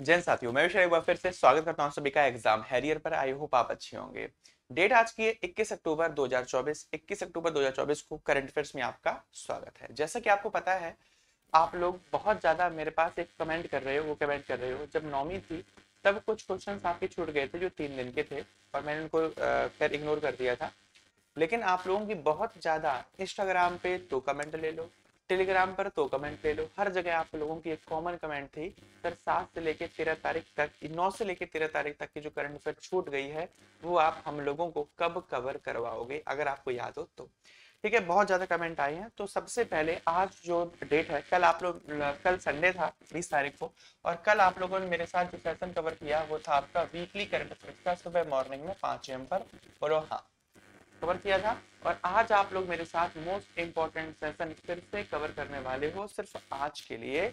जैन साथियों मैं विषय एक बार फिर से स्वागत करता हूं सभी का एग्जाम हैरियर पर आई होप आप अच्छे होंगे डेट आज की है 21 अक्टूबर 2024 21 अक्टूबर 2024 को करंट अफेयर्स में आपका स्वागत है जैसा कि आपको पता है आप लोग बहुत ज्यादा मेरे पास एक कमेंट कर रहे हो वो कमेंट कर रहे हो जब नौमी थी तब कुछ क्वेश्चन आपके छूट गए थे जो तीन दिन के थे और मैंने उनको खैर इग्नोर कर दिया था लेकिन आप लोगों की बहुत ज्यादा इंस्टाग्राम पे तो कमेंट ले लो टेलीग्राम पर तो कमेंट ले लो हर जगह आप लोगों की एक कॉमन कमेंट थी सर सात से लेकर तेरह तारीख तक नौ से लेकर तेरह तारीख तक की जो करंट अफेयर छूट गई है वो आप हम लोगों को कब कवर करवाओगे अगर आपको याद हो तो ठीक है बहुत ज्यादा कमेंट आए हैं तो सबसे पहले आज जो डेट है कल आप लोग कल संडे था बीस तारीख को और कल आप लोगों ने मेरे साथ जो सेशन कवर किया वो था आपका वीकली करंट अफेयर का सुबह मॉर्निंग में पांच एम पर और हाँ कवर किया था और आज आप लोग मेरे साथ मोस्ट इम्पॉर्टेंट सेशन फिर से कवर करने वाले हो सिर्फ आज के लिए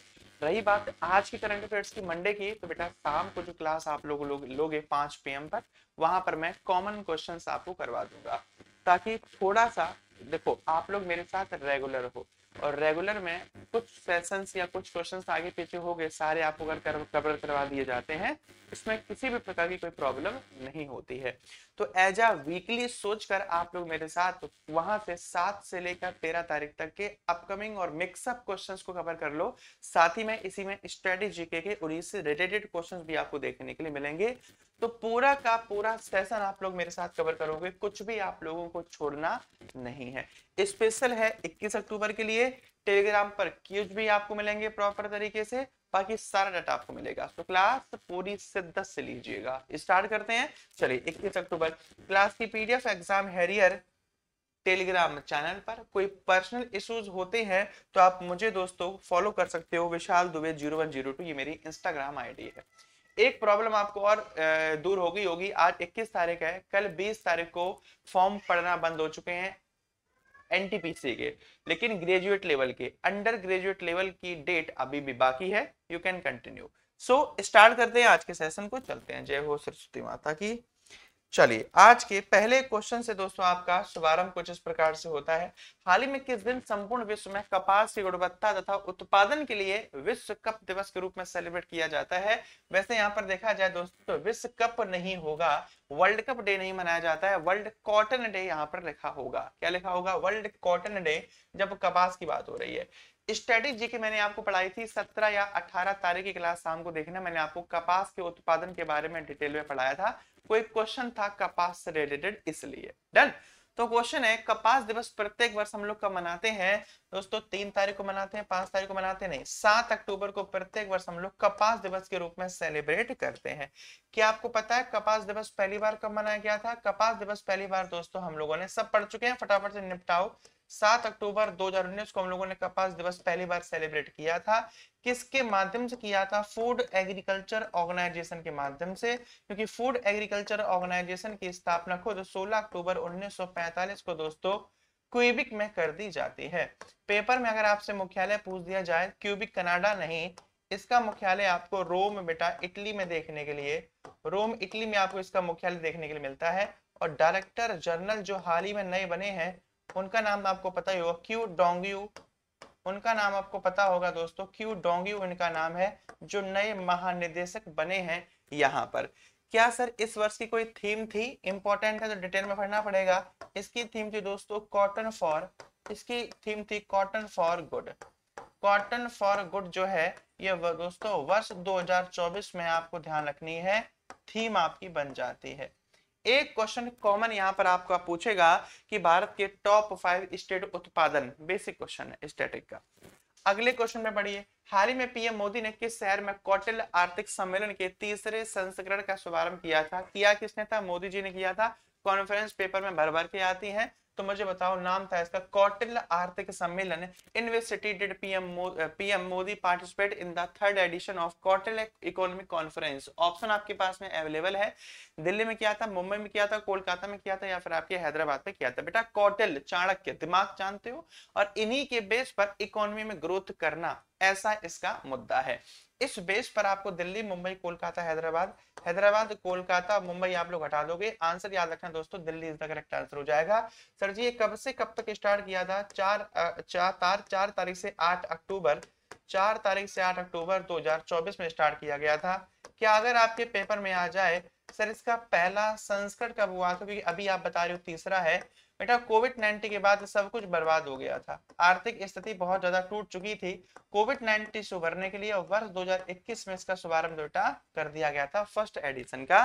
रही बात आज की करंट अफेयर्स की मंडे की तो बेटा शाम को जो क्लास आप लोग लोगे लो पांच पीएम पर वहां पर मैं कॉमन क्वेश्चंस आपको करवा दूंगा ताकि थोड़ा सा देखो आप लोग मेरे साथ रेगुलर हो और रेगुलर में कुछ सेशंस या कुछ क्वेश्चंस आगे पीछे हो गए सारे आपको अगर कवर करवा दिए जाते हैं इसमें किसी भी प्रकार की कोई प्रॉब्लम नहीं होती है तो एज अ वीकली सोचकर आप लोग मेरे साथ वहां से सात से लेकर तेरह तारीख तक के अपकमिंग और मिक्सअप क्वेश्चन को कवर कर लो साथ ही में इसी में स्ट्रेटेजी के उन्हीं से रिलेटेड क्वेश्चन भी आपको देखने के लिए मिलेंगे तो पूरा का पूरा सेशन आप लोग मेरे साथ कवर करोगे कुछ भी आप लोगों को छोड़ना नहीं है स्पेशल है 21 अक्टूबर के लिए टेलीग्राम पर क्यूज भी आपको मिलेंगे प्रॉपर तरीके से बाकी सारा डाटा आपको मिलेगा तो क्लास पूरी शिद्दत से लीजिएगा स्टार्ट करते हैं चलिए 21 अक्टूबर क्लास की पीडीएफ एग्जाम हैरियर टेलीग्राम चैनल पर कोई पर्सनल इश्यूज होते हैं तो आप मुझे दोस्तों फॉलो कर सकते हो Vishal Dubey zero one zero two ये मेरी इंस्टाग्राम आईडी है एक प्रॉब्लम आपको और दूर होगी होगी आज 21 तारीख है कल 20 तारीख को फॉर्म पढ़ना बंद हो चुके हैं एनटीपीसी के लेकिन ग्रेजुएट लेवल के अंडर ग्रेजुएट लेवल की डेट अभी भी बाकी है you can continue so start करते हैं आज के सेशन को चलते हैं जय हो सरस्वती माता की चलिए आज के पहले क्वेश्चन से दोस्तों आपका शुभारंभ कुछ इस प्रकार से होता है हाल ही में किस दिन संपूर्ण विश्व में कपास की गुणवत्ता तथा उत्पादन के लिए विश्व कप दिवस के रूप में सेलिब्रेट किया जाता है वैसे यहाँ पर देखा जाए दोस्तों तो विश्व कप नहीं होगा वर्ल्ड कप डे नहीं मनाया जाता है वर्ल्ड कॉटन डे यहाँ पर लिखा होगा क्या लिखा होगा वर्ल्ड कॉटन डे जब कपास की बात हो रही है स्टैटिक जी की मैंने आपको पढ़ाई थी सत्रह या अठारह तारीख की क्लास शाम को देखना मैंने आपको कपास के उत्पादन के बारे में डिटेल में पढ़ाया था कोई क्वेश्चन था कपास से रिलेटेड इसलिए डन तो क्वेश्चन है कपास दिवस प्रत्येक वर्ष हम लोग का मनाते हैं दोस्तों तीन तारीख को मनाते हैं पांच तारीख को मनाते नहीं सात अक्टूबर को प्रत्येक वर्ष हम लोग कपास दिवस के रूप में सेलिब्रेट करते हैं क्या आपको पता है कपास दिवस पहली बार कब मनाया गया था कपास दिवस पहली बार दोस्तों हम लोगों ने सब पढ़ चुके हैं फटाफट से निपटाओ सात अक्टूबर 2019 को हम लोगों ने कपास दिवस पहली बार सेलिब्रेट किया था किसके माध्यम से किया था फूड एग्रीकल्चर ऑर्गेनाइजेशन के माध्यम से क्योंकि फूड एग्रीकल्चर ऑर्गेनाइजेशन की स्थापना खुद 16 अक्टूबर 1945 को दोस्तों क्यूबिक में कर दी जाती है पेपर में अगर आपसे मुख्यालय पूछ दिया जाए क्यूबिक कनाडा नहीं इसका मुख्यालय आपको रोम बेटा इटली में देखने के लिए रोम इटली में आपको इसका मुख्यालय देखने के लिए मिलता है और डायरेक्टर जनरल जो हाल ही में नए बने हैं उनका नाम आपको पता ही होगा क्यू डोंगयू उनका नाम आपको पता होगा दोस्तों क्यू डोंगयू इनका नाम है जो नए महानिदेशक बने हैं यहाँ पर क्या सर इस वर्ष की कोई थीम थी इंपॉर्टेंट है तो डिटेल में पढ़ना पड़ेगा इसकी थीम थी दोस्तों कॉटन फॉर इसकी थीम थी cotton for good cotton for good जो है ये दोस्तों वर्ष 2024 में आपको ध्यान रखनी है थीम आपकी बन जाती है एक क्वेश्चन कॉमन यहाँ पर आपका पूछेगा कि भारत के टॉप फाइव स्टेट उत्पादन बेसिक क्वेश्चन है स्टेटिक का अगले क्वेश्चन में पढ़िए हाल ही में पीएम मोदी ने किस शहर में कौटिल आर्थिक सम्मेलन के तीसरे संस्करण का शुभारंभ किया था किया किसने था मोदी जी ने किया था कॉन्फ्रेंस पेपर में भर भर के आती है तो मुझे बताओ नाम था इसका कौटिल आर्थिक सम्मेलन in which city did PM PM Modi participate in the third edition of Kautilya economic conference option आपके पास में अवेलेबल है दिल्ली में किया था मुंबई में किया था कोलकाता में किया था या फिर आपके हैदराबाद में किया था बेटा कौटिल चाणक्य दिमाग जानते हो और इन्हीं के बेस पर इकोनॉमी में ग्रोथ करना ऐसा इसका मुद्दा है इस बेस पर आपको दिल्ली मुंबई कोलकाता हैदराबाद हैदराबाद कोलकाता मुंबई आप लोग हटा दोगे आंसर याद रखना दोस्तों दिल्ली इसका करेक्ट आंसर हो जाएगा सर जी ये कब से कब तक स्टार्ट किया था चार चार तार चार तारीख से आठ अक्टूबर चार तारीख से आठ अक्टूबर 2024 में स्टार्ट किया गया था क्या अगर आपके पेपर में आ जाए सर इसका पहला संस्करण कब हुआ था क्योंकि अभी आप बता रहे हो तीसरा है बेटा कोविड नाइन्टीन के बाद सब कुछ बर्बाद हो गया था आर्थिक स्थिति बहुत ज्यादा टूट चुकी थी कोविड नाइन्टीन से उभरने के लिए वर्ष 2021 में इसका शुभारंभ बेटा कर दिया गया था फर्स्ट एडिशन का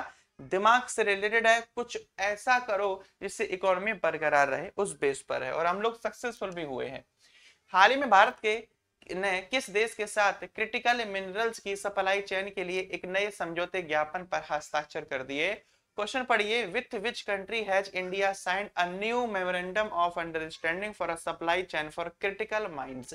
दिमाग से रिलेटेड है कुछ ऐसा करो जिससे इकोनॉमी बरकरार रहे उस बेस पर है और हम लोग सक्सेसफुल भी हुए हैं हाल ही में भारत के ने किस देश के साथ क्रिटिकल मिनरल्स की सप्लाई चेन के लिए एक नए समझौते ज्ञापन पर हस्ताक्षर कर दिए क्वेश्चन पढ़िए with which country has India signed a new memorandum of understanding for a supply chain for critical mines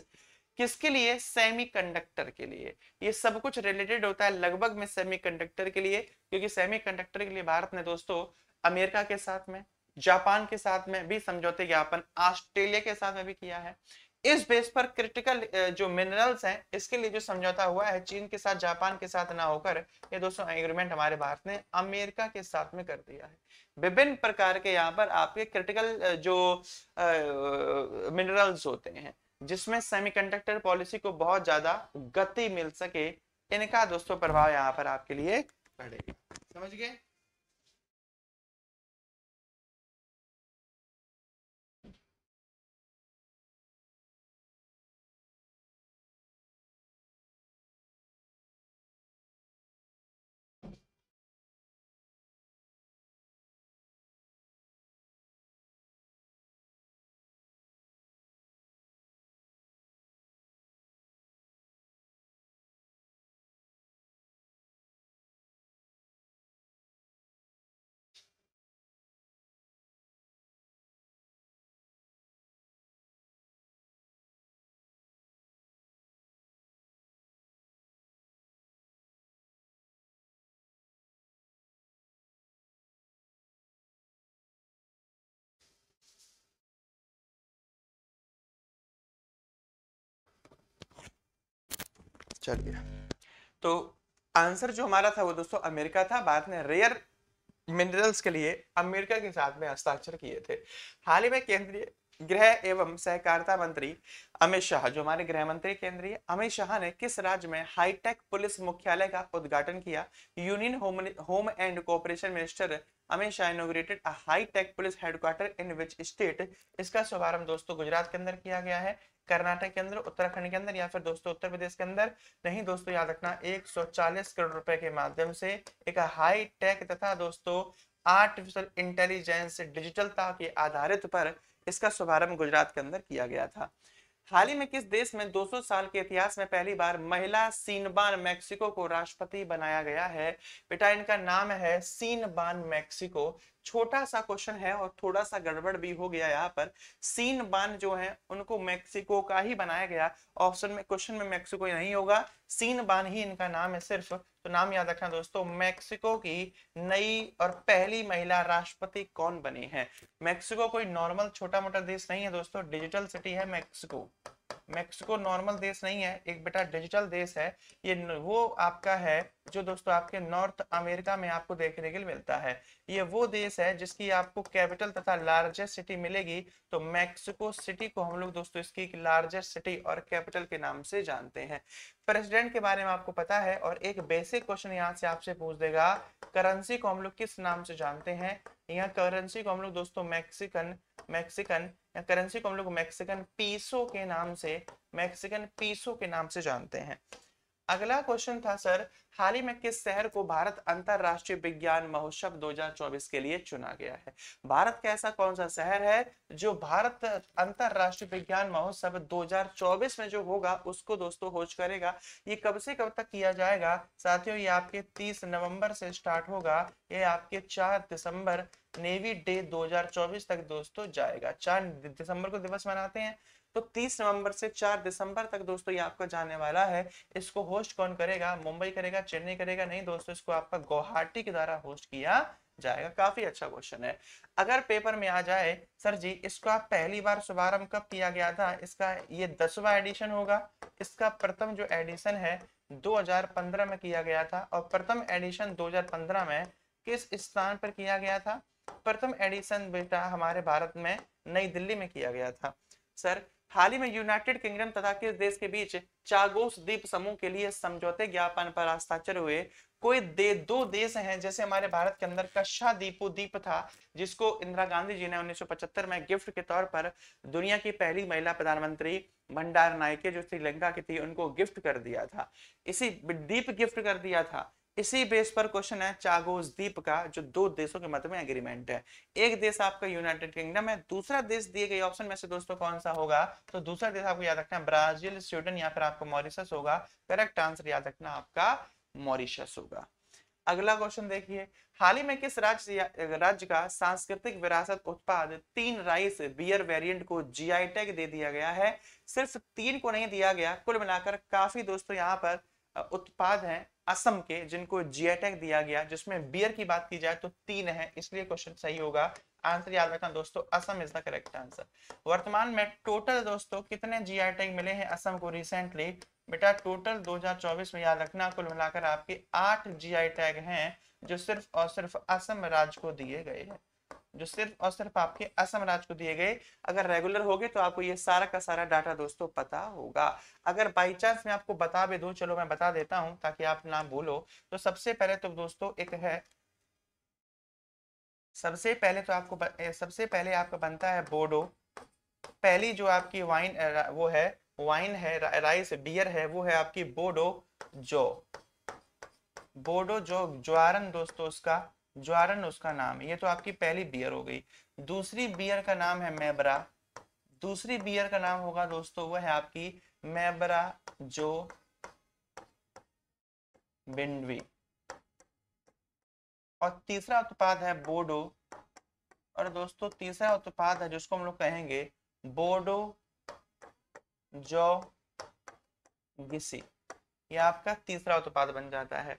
किसके लिए सेमीकंडक्टर के लिए ये सब कुछ रिलेटेड होता है लगभग में सेमीकंडक्टर के लिए क्योंकि सेमीकंडक्टर के लिए भारत ने दोस्तों अमेरिका के साथ में जापान के साथ में भी समझौते ज्ञापन ऑस्ट्रेलिया के साथ में भी किया है इस बेस पर क्रिटिकल जो मिनरल्स हैं इसके लिए जो समझौता हुआ है चीन के साथ जापान के साथ ना होकर ये दोस्तों एग्रीमेंट हमारे भारत ने अमेरिका के साथ में कर दिया है विभिन्न प्रकार के यहाँ पर आपके क्रिटिकल जो मिनरल्स होते हैं जिसमें सेमीकंडक्टर पॉलिसी को बहुत ज्यादा गति मिल सके इनका दोस्तों प्रभाव यहाँ पर आपके लिए पड़ेगा समझ गए चलिए तो आंसर जो हमारा था वो दोस्तों अमेरिका था भारत ने रेयर मिनरल्स के लिए अमेरिका के साथ में हस्ताक्षर किए थे हाल ही में केंद्रीय गृह एवं सहकारिता मंत्री अमित शाह जो हमारे गृह मंत्री केंद्रीय अमित शाह ने किस राज्य में हाईटेक पुलिस मुख्यालय का उद्घाटन किया union home home and cooperation minister Amit Shah inaugurated hitech police headquarter in which state इसका शुभारंभ दोस्तों गुजरात के अंदर किया गया है कर्नाटक के अंदर उत्तराखंड के अंदर या फिर दोस्तों उत्तर प्रदेश के अंदर नहीं दोस्तों याद रखना 140 करोड़ रुपए के माध्यम से एक हाई टेक तथा दोस्तों आर्टिफिशियल इंटेलिजेंस डिजिटलता के आधारित पर इसका शुभारंभ गुजरात के अंदर किया गया था हाल ही में किस देश में 200 साल के इतिहास में पहली बार महिला सीनबान मैक्सिको को राष्ट्रपति बनाया गया है बेटा इनका नाम है सीनबान मैक्सिको छोटा सा क्वेश्चन है और थोड़ा सा गड़बड़ भी हो गया यहाँ पर सीन बान जो है उनको मेक्सिको का ही बनाया गया ऑप्शन में क्वेश्चन में मेक्सिको नहीं होगा सीन बान ही इनका नाम है सिर्फ तो नाम याद रखना दोस्तों मेक्सिको की नई और पहली महिला राष्ट्रपति कौन बनी है मेक्सिको कोई नॉर्मल छोटा मोटा देश नहीं है दोस्तों डिजिटल सिटी है मेक्सिको मेक्सिको नॉर्मल देश नहीं है एक बेटा डिजिटल देश है ये वो आपका है जो दोस्तों आपके नॉर्थ अमेरिका में आपको देखने के लिए मिलता है ये वो देश है जिसकी आपको कैपिटल तथा लार्जेस्ट सिटी मिलेगी तो मैक्सिको सिटी को हम लोग दोस्तों इसकी लार्जेस्ट सिटी और कैपिटल के नाम से जानते हैं प्रेसिडेंट के बारे में आपको पता है और एक बेसिक क्वेश्चन यहाँ से आपसे पूछ देगा करेंसी को हम लोग किस नाम से जानते हैं यहाँ करेंसी को हम लोग दोस्तों मैक्सिकन मैक्सिकन या करेंसी को हम लोग मैक्सिकन पीसो के नाम से मैक्सिकन पीसो के नाम से जानते हैं अगला क्वेश्चन था सर हाल ही में किस शहर को भारत अंतरराष्ट्रीय विज्ञान महोत्सव 2024 के लिए चुना गया है भारत का ऐसा कौन सा शहर है जो भारत अंतरराष्ट्रीय विज्ञान महोत्सव 2024 में जो होगा उसको दोस्तों होस्ट करेगा ये कब से कब तक किया जाएगा साथियों ये आपके 30 नवंबर से स्टार्ट होगा ये आपके 4 दिसंबर नेवी डे 2024 तक दोस्तों जाएगा चार दिसंबर को दिवस मनाते हैं तो 30 नवंबर से 4 दिसंबर तक दोस्तों ये आपका जाने वाला है इसको होस्ट कौन करेगा मुंबई करेगा चेन्नई करेगा नहीं दोस्तों इसको आपका गुवाहाटी के द्वारा होस्ट किया जाएगा काफी अच्छा क्वेश्चन है अगर पेपर में आ जाए सर जी इसको आप पहली बार शुभारंभ कब किया गया था इसका ये दसवा एडिशन होगा इसका प्रथम जो एडिशन है 2015 में किया गया था और प्रथम एडिशन 2015 में किस स्थान पर किया गया था प्रथम एडिशन बेटा हमारे भारत में नई दिल्ली में किया गया था सर हाल ही में यूनाइटेड किंगडम तथा किस देश के बीच चागोस द्वीप समूह के लिए समझौते ज्ञापन पर हस्ताक्षर हुए कोई दे दो देश हैं जैसे हमारे भारत के अंदर कशा दीपो द्वीप था जिसको इंदिरा गांधी जी ने 1975 में गिफ्ट के तौर पर दुनिया की पहली महिला प्रधानमंत्री भंडार नायके जो श्रीलंका की थी उनको गिफ्ट कर दिया था इसी द्वीप गिफ्ट कर दिया था इसी बेस पर क्वेश्चन है चागोस द्वीप का जो दो देशों के मध्य में एग्रीमेंट है एक देश आपका यूनाइटेड किंगडम है दूसरा देश दिए गए ऑप्शन में से दोस्तों कौन सा होगा तो दूसरा देश आपको याद रखना ब्राजील स्वीडन या फिर आपको मॉरिशस होगा करेक्ट आंसर याद रखना आपका मॉरिशस होगा अगला क्वेश्चन देखिए हाल ही में किस राज्य राज्य का सांस्कृतिक विरासत उत्पाद तीन राइस बियर वेरिएंट को जीआई टैग दे दिया गया है सिर्फ तीन को नहीं दिया गया कुल मिलाकर काफी दोस्तों यहाँ पर उत्पाद हैं असम के जिनको जीएटेक दिया गया जिसमें बियर की बात की जाए तो तीन है इसलिए क्वेश्चन सही होगा आंसर याद रखना दोस्तों Assam is the correct answer वर्तमान में टोटल दोस्तों कितने जीआईटेक टैग मिले हैं असम को रिसेंटली बेटा टोटल 2024 में याद रखना कुल मिलाकर आपके आठ जीआई टैग हैं जो सिर्फ और सिर्फ असम राज्य को दिए गए हैं जो सिर्फ और सिर्फ आपके असम राज्य को दिए गए अगर रेगुलर हो गए तो आपको ये सारा का सारा डाटा दोस्तों पता होगा अगर बाई चांस मैं आपको बता भी दू चलो मैं बता देता हूं ताकि आप ना भूलो तो सबसे पहले तो दोस्तों एक है सबसे पहले तो आपको सबसे पहले आपका बनता है बोडो पहली जो आपकी वाइन वो है वाइन है रा, राइस बियर है वो है आपकी बोडो जो बोडो जो ज्वारन दोस्तों उसका ज्वारन उसका नाम है ये तो आपकी पहली बियर हो गई दूसरी बियर का नाम है मैबरा दूसरी बियर का नाम होगा दोस्तों वह है आपकी मैबरा जो बिंडवी और तीसरा उत्पाद है बोडो और दोस्तों तीसरा उत्पाद है जिसको हम लोग कहेंगे बोडो जो गिसी यह आपका तीसरा उत्पाद बन जाता है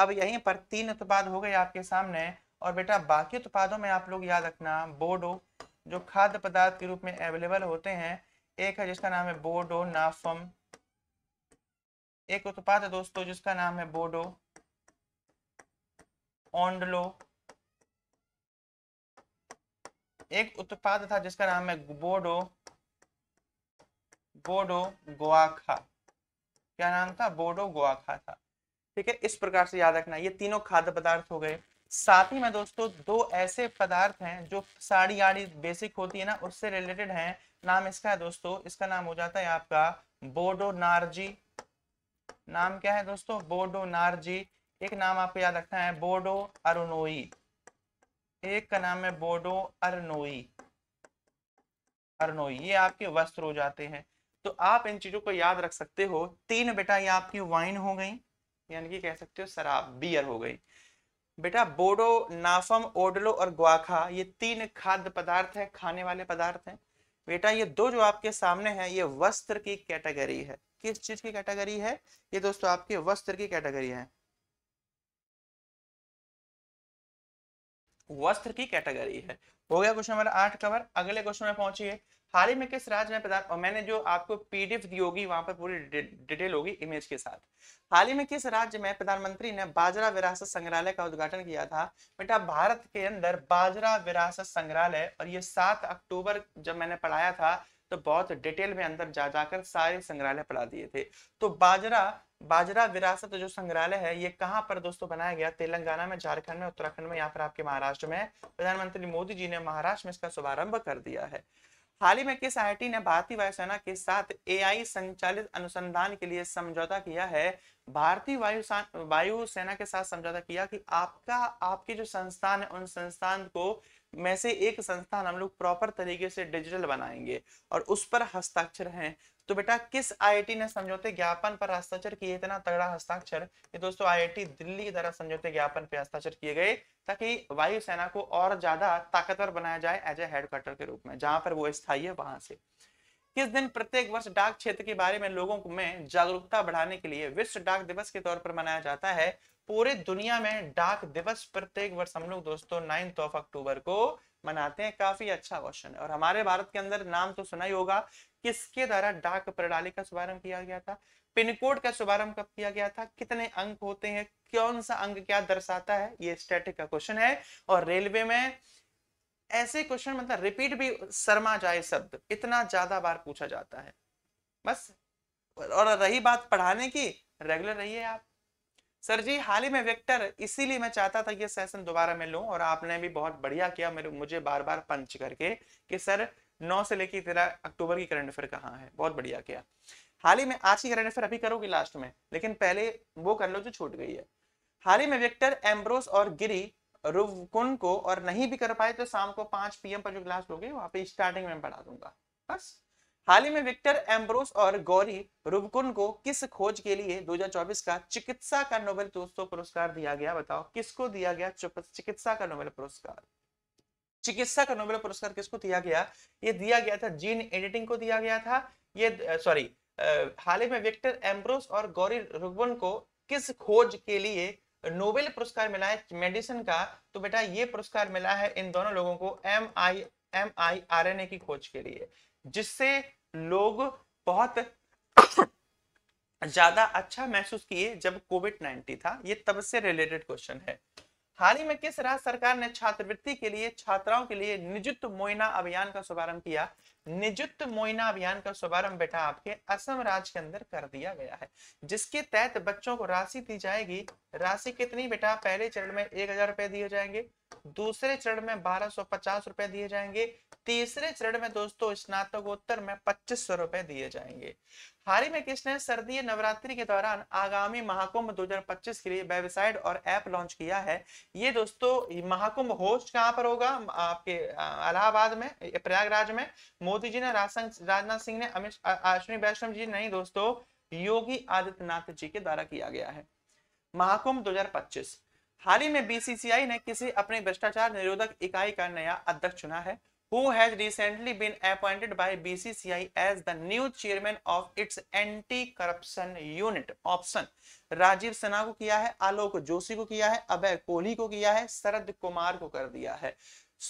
अब यहीं पर तीन उत्पाद हो गए आपके सामने और बेटा बाकी उत्पादों में आप लोग याद रखना बोडो जो खाद्य पदार्थ के रूप में अवेलेबल होते हैं एक है जिसका नाम है बोडो नाफम एक उत्पाद है दोस्तों जिसका नाम है बोडो ओंडलो एक उत्पाद था जिसका नाम है बोडो बोडो गोआखा क्या नाम था बोडो गोआखा था ठीक है इस प्रकार से याद रखना ये तीनों खाद्य पदार्थ हो गए साथ ही में दोस्तों दो ऐसे पदार्थ हैं जो साड़ी आड़ी बेसिक होती है ना उससे रिलेटेड है नाम इसका है दोस्तों इसका नाम हो जाता है आपका बोडो नारजी नाम क्या है दोस्तों बोडो नारजी एक नाम आपको याद रखना है बोडो अरुनोई एक का नाम है बोडो अरनोई अरनोई ये आपके वस्त्र हो जाते हैं तो आप इन चीजों को याद रख सकते हो तीन बेटा ये आपकी वाइन हो गई यानी कि कह सकते हो शराब बियर हो गई बेटा बोडो नाफम ओडलो और ग्वाखा ये तीन खाद्य पदार्थ है खाने वाले पदार्थ हैं बेटा ये दो जो आपके सामने है ये वस्त्र की कैटेगरी है किस चीज की कैटेगरी है ये दोस्तों आपके वस्त्र की कैटेगरी है वस्त्र की कैटेगरी है हो गया क्वेश्चन नंबर आठ कवर अगले क्वेश्चन में पहुंचिए हाल ही में किस राज्य में प्रधान और मैंने जो आपको पीडीएफ दी होगी वहां पर पूरी डिटेल होगी इमेज के साथ हाल ही में किस राज्य में प्रधानमंत्री ने बाजरा विरासत संग्रहालय का उद्घाटन किया था बेटा भारत के अंदर बाजरा विरासत संग्रहालय और ये सात अक्टूबर जब मैंने पढ़ाया था तो बहुत डिटेल में अंदर जा जाकर सारे संग्रहालय पढ़ा दिए थे तो बाजरा बाजरा विरासत जो संग्रहालय है ये कहाँ पर दोस्तों बनाया गया तेलंगाना में झारखंड में उत्तराखंड में यहाँ पर आपके महाराष्ट्र में प्रधानमंत्री मोदी जी ने महाराष्ट्र में इसका शुभारंभ कर दिया है हाल ही में किस आई ने भारतीय वायुसेना के साथ एआई संचालित अनुसंधान के लिए समझौता किया है भारतीय वायु वायुसेना के साथ समझौता किया कि आपका आपके जो संस्थान है उन संस्थान को में से एक संस्थान हम लोग प्रॉपर तरीके से डिजिटल बनाएंगे और उस पर हस्ताक्षर हैं तो बेटा किस आईआईटी ने समझौते ज्ञापन पर हस्ताक्षर किए इतना तगड़ा हस्ताक्षर ये दोस्तों आईआईटी दिल्ली की तरह समझौते ज्ञापन पर हस्ताक्षर किए गए ताकि वायुसेना को और ज्यादा ताकतवर बनाया जाए एज ए हेडक्वार्टर के रूप में जहां पर वो स्थायी है वहां से किस दिन प्रत्येक वर्ष डाक क्षेत्र के बारे में लोगों में जागरूकता बढ़ाने के लिए विश्व डाक दिवस के तौर पर मनाया जाता है पूरे दुनिया में डाक दिवस प्रत्येक वर्ष हम लोग दोस्तों नाइन्थ ऑफ अक्टूबर को मनाते हैं काफी अच्छा क्वेश्चन है और हमारे भारत के अंदर नाम तो सुना ही होगा किसके द्वारा डाक प्रणाली का शुभारंभ किया गया था पिन कोड का शुभारंभ कब किया गया था कितने अंक होते हैं कौन सा अंक क्या दर्शाता है ये स्टैटिक का क्वेश्चन है और रेलवे में ऐसे क्वेश्चन मतलब रिपीट भी शर्मा जाए शब्द इतना ज्यादा बार पूछा जाता है बस और रही बात पढ़ाने की रेगुलर रहिए आप सर जी हाल ही में वेक्टर इसीलिए मैं चाहता था कि सेशन दोबारा मैं लूं और आपने भी बहुत बढ़िया किया मेरे मुझे बार बार पंच करके कि सर नौ से लेकर तेरह अक्टूबर की करंट अफेयर कहाँ है बहुत बढ़िया किया हाल ही में आज की करंट अफेयर अभी करोगे लास्ट में लेकिन पहले वो कर लो जो छूट गई है हाल ही में विक्टर एम्ब्रोस और गिरी रुवकुन को और नहीं भी कर पाए तो शाम को पांच पीएम पर जो क्लास लोगे वहां पे स्टार्टिंग में पढ़ा दूंगा बस हाल ही में विक्टर एम्ब्रोस और गौरी रुबकुन को किस खोज के लिए 2024 का चिकित्सा का नोबेल दोस्तों पुरस्कार दिया गया बताओ किसको दिया गया चिकित्सा का नोबेल पुरस्कार चिकित्सा का नोबेल पुरस्कार किसको दिया गया ये दिया गया था जीन एडिटिंग को दिया गया था ये सॉरी हाल ही में विक्टर एम्ब्रोस और गौरी रुगवन को किस खोज के लिए नोबेल पुरस्कार मिला है मेडिसिन का तो बेटा ये पुरस्कार मिला है इन दोनों लोगों को M I M I R N A की खोज के लिए जिससे लोग बहुत ज्यादा अच्छा महसूस किए जब कोविड नाइन्टीन था ये तब से रिलेटेड क्वेश्चन है हाल ही में किस राज्य सरकार ने छात्रवृत्ति के लिए छात्राओं के लिए निजुत मोइना अभियान का शुभारंभ किया निजुत मोइना अभियान का शुभारंभ बेटा आपके असम राज्य के अंदर कर दिया गया है जिसके तहत बच्चों को राशि दी जाएगी राशि कितनी बेटा पहले चरण में एक हजार रुपए दिए जाएंगे दूसरे चरण में बारह सौ पचास रुपए दिए जाएंगे तीसरे चरण में दोस्तों स्नातकोत्तर में पच्चीस सौ रुपए दिए जाएंगे हाल ही में किसने सर्दीय नवरात्रि के दौरान आगामी महाकुंभ 2025 के लिए वेबसाइट और ऐप लॉन्च किया है ये दोस्तों महाकुंभ होस्ट कहाँ पर होगा आपके इलाहाबाद में प्रयागराज में मोदी जी ने राजनाथ सिंह ने अमित अश्विनी वैष्णव जी नहीं दोस्तों योगी आदित्यनाथ जी के द्वारा किया गया है महाकुंभ 2025 हाल ही में बीसीसीआई ने किसी अपने भ्रष्टाचार निरोधक इकाई का नया अध्यक्ष चुना है who has recently been appointed by BCCI as the new chairman of its anti-corruption unit option Rajiv सना को किया है आलोक जोशी को किया है अभय कोहली को किया है शरद कुमार को कर दिया है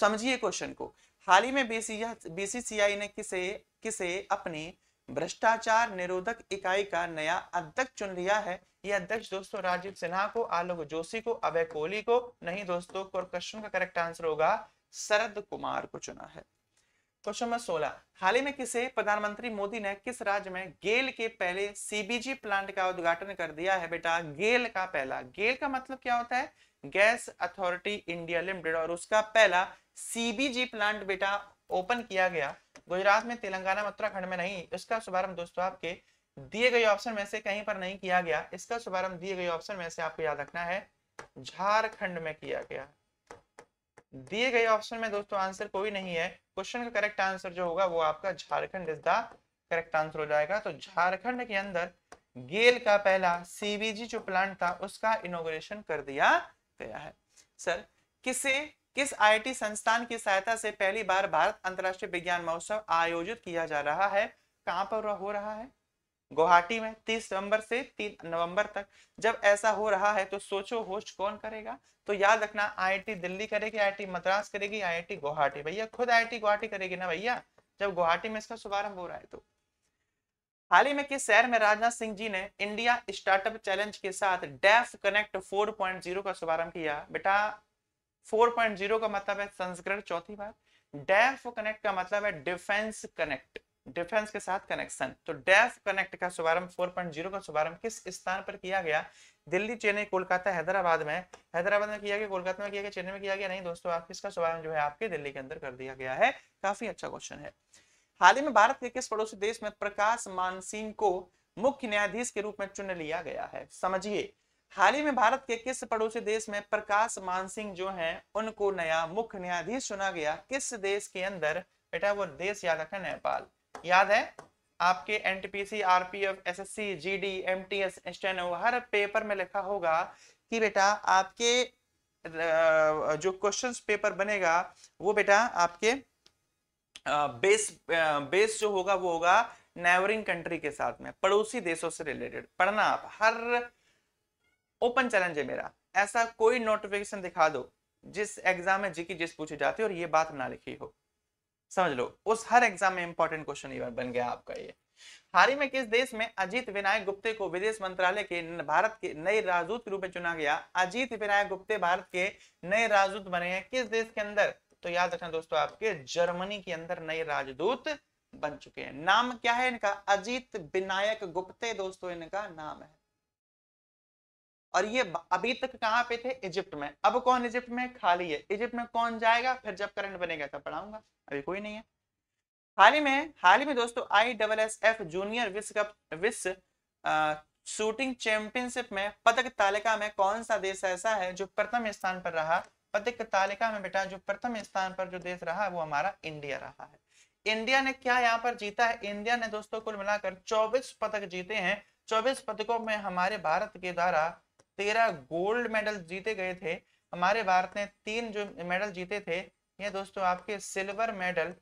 समझिए क्वेश्चन को हाल ही में बीसीसीआई ने किसे किसे अपनी भ्रष्टाचार निरोधक इकाई का नया अध्यक्ष चुन लिया है ये अध्यक्ष दोस्तों राजीव सिन्हा को आलोक जोशी को अभय कोहली को नहीं दोस्तों क्वेश्चन का करेक्ट आंसर होगा शरद कुमार को चुना है क्वेश्चन नंबर सोलह हाल ही में किसे प्रधानमंत्री मोदी ने किस राज्य में गेल के पहले सीबीजी प्लांट का उद्घाटन कर दिया है बेटा गेल का पहला गेल का मतलब क्या होता है गैस अथॉरिटी इंडिया लिमिटेड और उसका पहला सीबीजी प्लांट बेटा ओपन किया गया गुजरात में तेलंगाना उत्तराखंड में नहीं इसका शुभारंभ दोस्तों आपके दिए गए ऑप्शन में से कहीं पर नहीं किया गया इसका शुभारंभ दिए गए ऑप्शन में से आपको याद रखना है झारखंड में किया गया दिए गए ऑप्शन में दोस्तों आंसर कोई नहीं है क्वेश्चन का करेक्ट आंसर जो होगा वो आपका Jharkhand is the correct answer हो जाएगा तो झारखंड के अंदर गेल का पहला सीबीजी जो प्लांट था उसका इनोग्रेशन कर दिया गया है सर किसे किस आईटी संस्थान की सहायता से पहली बार भारत अंतरराष्ट्रीय विज्ञान महोत्सव आयोजित किया जा रहा है कहां पर हो रहा है गुवाहाटी में 30 नवंबर से 3 नवंबर तक जब ऐसा हो रहा है तो सोचो होस्ट कौन करेगा तो याद रखना आईआईटी दिल्ली करेगी आईआईटी मद्रास करेगी आईआईटी गुवाहाटी भैया खुद आईआईटी गुवाहाटी करेगी ना भैया जब गुवाहाटी में इसका शुभारंभ हो रहा है तो हाल ही में किस शहर में राजनाथ सिंह जी ने इंडिया स्टार्टअप चैलेंज के साथ डेफ कनेक्ट 4.0 का शुभारंभ किया बेटा 4.0 का मतलब है संस्करण चौथी बार डेफ कनेक्ट का मतलब है डिफेंस कनेक्ट डिफेंस के साथ कनेक्शन तो डेफ कनेक्ट का शुभारंभ 4.0 का शुभारंभ किस स्थान पर किया गया दिल्ली चेन्नई कोलकाता हैदराबाद में हैदराबाद में किया गया कोलकाता में किया गया चेन्नई में किया गया नहीं दोस्तों आप इसका शुभारंभ जो है आपके दिल्ली के अंदर कर दिया गया है काफी अच्छा क्वेश्चन है हाल ही में भारत के किस पड़ोसी देश में प्रकाश मानसिंह को मुख्य न्यायाधीश के रूप में चुन लिया गया है समझिए हाल ही में भारत के किस पड़ोसी देश में प्रकाश मानसिंह जो हैं उनको नया मुख्य न्यायाधीश चुना गया किस देश के अंदर बेटा वो देश याद रखा नेपाल याद है आपके NTPC RPF SSC GD MTS steno हर पेपर में लिखा होगा कि बेटा आपके जो क्वेश्चंस पेपर बनेगा वो बेटा आपके बेस बेस जो होगा वो होगा नेवरिंग कंट्री के साथ में पड़ोसी देशों से रिलेटेड पढ़ना आप हर ओपन चैलेंज है मेरा ऐसा कोई नोटिफिकेशन दिखा दो जिस एग्जाम में जी की जिस पूछी जाती है और ये बात ना लिखी हो समझ लो उस हर एग्जाम में इंपॉर्टेंट क्वेश्चन बन गया आपका ये हाल ही में किस देश में अजीत विनायक गुप्ते को विदेश मंत्रालय के भारत के नए राजदूत के रूप में चुना गया अजीत विनायक गुप्ते भारत के नए राजदूत बने हैं किस देश के अंदर तो याद रखना दोस्तों आपके जर्मनी के अंदर नए राजदूत बन चुके हैं नाम क्या है इनका अजीत विनायक गुप्ते दोस्तों इनका नाम है और ये अभी तक कहां पे थे इजिप्ट में अब कौन इजिप्ट में खाली है इजिप्ट में कौन जाएगा फिर जब करंट बनेगा तब पढ़ाऊंगा अभी कोई नहीं है हाल ही में हाल ही में दोस्तों I double S F junior विश्व कप विश्व शूटिंग चैंपियनशिप में पदक तालिका में कौन सा देश ऐसा है जो प्रथम स्थान पर रहा पदक तालिका में बेटा जो प्रथम स्थान पर जो देश रहा है वो हमारा इंडिया रहा है इंडिया ने क्या यहाँ पर जीता है इंडिया ने दोस्तों कुल मिलाकर 24 पदक जीते हैं 24 पदकों में हमारे भारत के द्वारा 13 गोल्ड मेडल जीते गए थे हमारे भारत ने तीन जो मेडल जीते थे ये दोस्तों आपके सिल्वर मेडल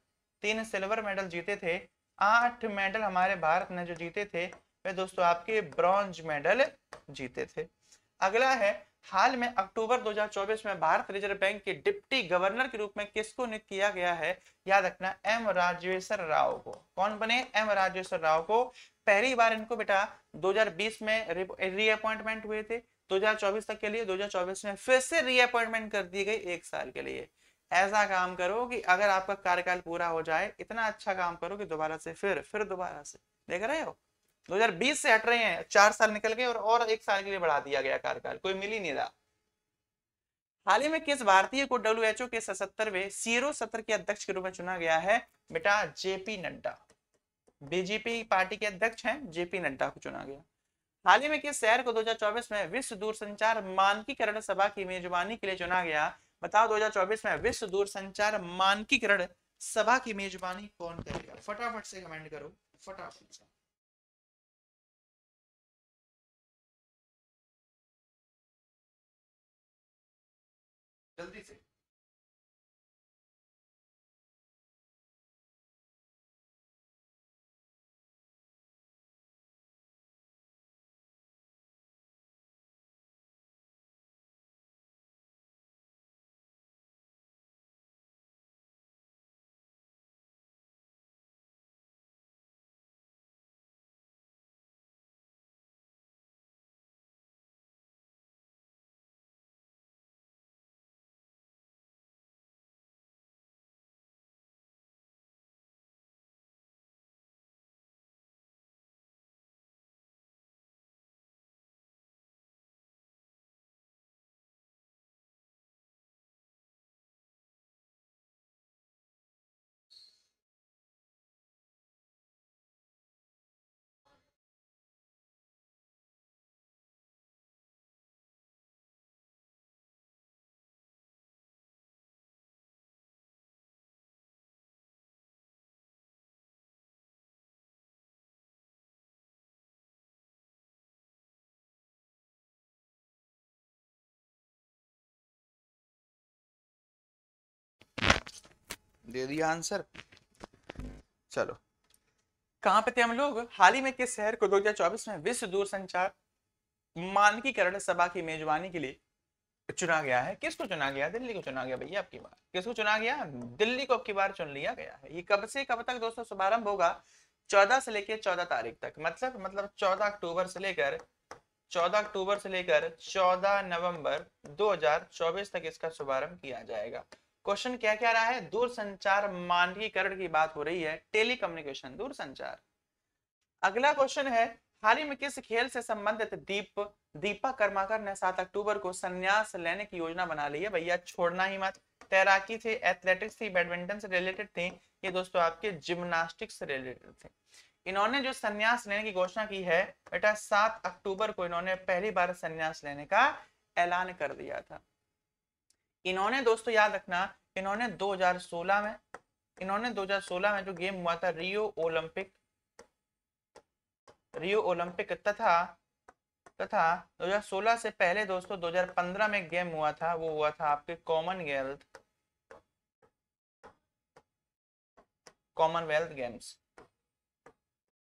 तीन सिल्वर मेडल जीते थे आठ मेडल हमारे भारत ने जो जीते थे वे दोस्तों आपके ब्रॉन्ज मेडल जीते थे अगला है हाल में अक्टूबर 2024 में भारत रिजर्व बैंक के डिप्टी गवर्नर के रूप में किसको नियुक्त किया गया है याद रखना एम राजेश्वर राव को कौन बने एम राजेश्वर राव को पहली बार इनको बेटा 2020 में रीअपॉइंटमेंट हुए थे 2024 तक के लिए 2024 में फिर से रीअपॉइंटमेंट कर दी गई एक साल के लिए ऐसा काम करो कि अगर आपका कार्यकाल पूरा हो जाए इतना अच्छा काम करो कि दोबारा से फिर फिर दोबारा से देख रहे हो 2020 से हट रहे हैं चार साल निकल गए और, और एक साल के लिए बढ़ा दिया गया कार्यकाल कोई मिल ही नहीं रहा हाल ही में किस भारतीय को डब्ल्यू के सतरवे सीरो सत्र के अध्यक्ष के रूप में चुना गया है बेटा जेपी नड्डा बीजेपी पार्टी के अध्यक्ष हैं जेपी नड्डा को चुना गया हाल ही में किस शहर को 2024 में विश्व दूरसंचार मानकीकरण सभा की मेजबानी के लिए चुना गया बताओ 2024 में विश्व दूरसंचार मानकीकरण सभा की मेजबानी कौन करेगा फटाफट से कमेंट करो फटाफट से Él dice, दे दिया आंसर चलो कहां पे थे हम लोग हाल ही में किस शहर को 2024 में विश्व दूरसंचार मानकीकरण सभा की मेजबानी के लिए चुना गया है किसको चुना गया दिल्ली को चुना गया भैया आपकी बार किसको चुना गया दिल्ली को आपकी बार चुन लिया गया है ये कब से कब तक दोस्तों शुभारंभ होगा चौदह से लेकर चौदह तारीख तक मतलब मतलब चौदह अक्टूबर से लेकर चौदह अक्टूबर से लेकर चौदह नवंबर 2024 तक इसका शुभारंभ किया जाएगा क्वेश्चन क्या क्या रहा है दूर संचार मानकीकरण की बात हो रही है टेलीकम्युनिकेशन संचार अगला क्वेश्चन है हाल ही में किस खेल से संबंधित दीप दीपा कर्माकर ने सात अक्टूबर को संन्यास लेने की योजना बना ली है भैया छोड़ना ही मत तैराकी थे एथलेटिक्स थी बैडमिंटन से रिलेटेड थे ये दोस्तों आपके जिम्नास्टिक्स से रिलेटेड थे इन्होंने जो संन्यास लेने की घोषणा की है बेटा सात अक्टूबर को इन्होंने पहली बार संन्यास लेने का ऐलान कर दिया था इन्होंने दोस्तों याद रखना इन्होंने 2016 में इन्होंने 2016 में जो गेम हुआ था रियो ओलंपिक रियो ओलंपिक तथा तथा 2016 से पहले दोस्तों 2015 में गेम हुआ था वो हुआ था आपके कॉमनवेल्थ कॉमनवेल्थ गेम्स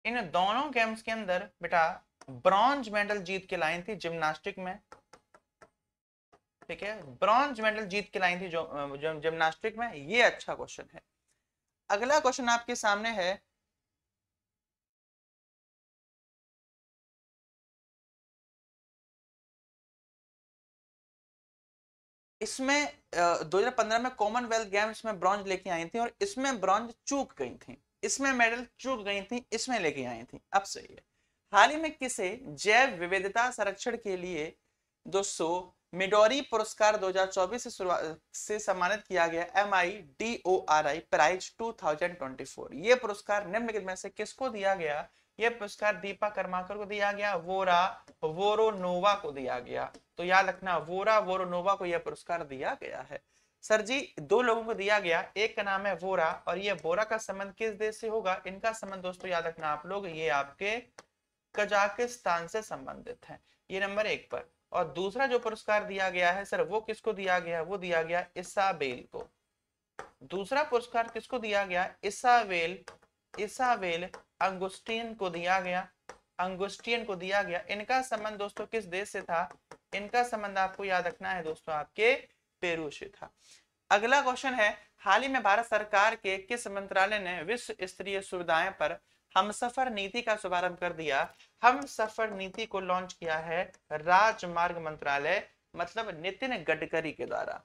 इन दोनों गेम्स के अंदर बेटा ब्रॉन्ज मेडल जीत के लाई थी जिम्नास्टिक में ठीक है ब्रॉन्ज मेडल जीत के लाई थी जो जिम्नास्टिक में ये अच्छा क्वेश्चन है अगला क्वेश्चन आपके सामने है इसमें 2015 में कॉमनवेल्थ गेम्स में ब्रॉन्ज लेके आई थी और इसमें ब्रॉन्ज चूक गई थी इसमें मेडल चूक गई थी इसमें लेके आई थी अब सही है हाल ही में किसे जैव विविधता संरक्षण के लिए दोस्तों मिडोरी पुरस्कार 2024 से से सम्मानित किया गया M I D O R I prize for ये पुरस्कार निम्नलिखित में से किसको दिया गया ये पुरस्कार दीपा कर्माकर को दिया गया वोरा वोरोनोवा को दिया गया तो याद रखना वोरा वोरोनोवा को यह पुरस्कार दिया गया है सर जी दो लोगों को दिया गया एक का नाम है वोरा और ये वोरा का संबंध किस देश से होगा इनका संबंध दोस्तों याद रखना आप लोग ये आपके कजाकिस्तान से संबंधित है ये नंबर एक पर और दूसरा जो पुरस्कार दिया गया है सर वो किसको दिया गया वो दिया गया इसाबेल को दूसरा पुरस्कार किसको दिया गया इसाबेल इसाबेल अंगुस्टीन को दिया गया अंगुस्टियन को दिया गया इनका संबंध दोस्तों किस देश से था इनका संबंध आपको याद रखना है दोस्तों आपके पेरू से था अगला क्वेश्चन है हाल ही में भारत सरकार के किस मंत्रालय ने विश्व स्तरीय सुविधाएं पर हम सफर नीति का शुभारंभ कर दिया हम सफर नीति को लॉन्च किया है राजमार्ग मंत्रालय मतलब नितिन गडकरी के द्वारा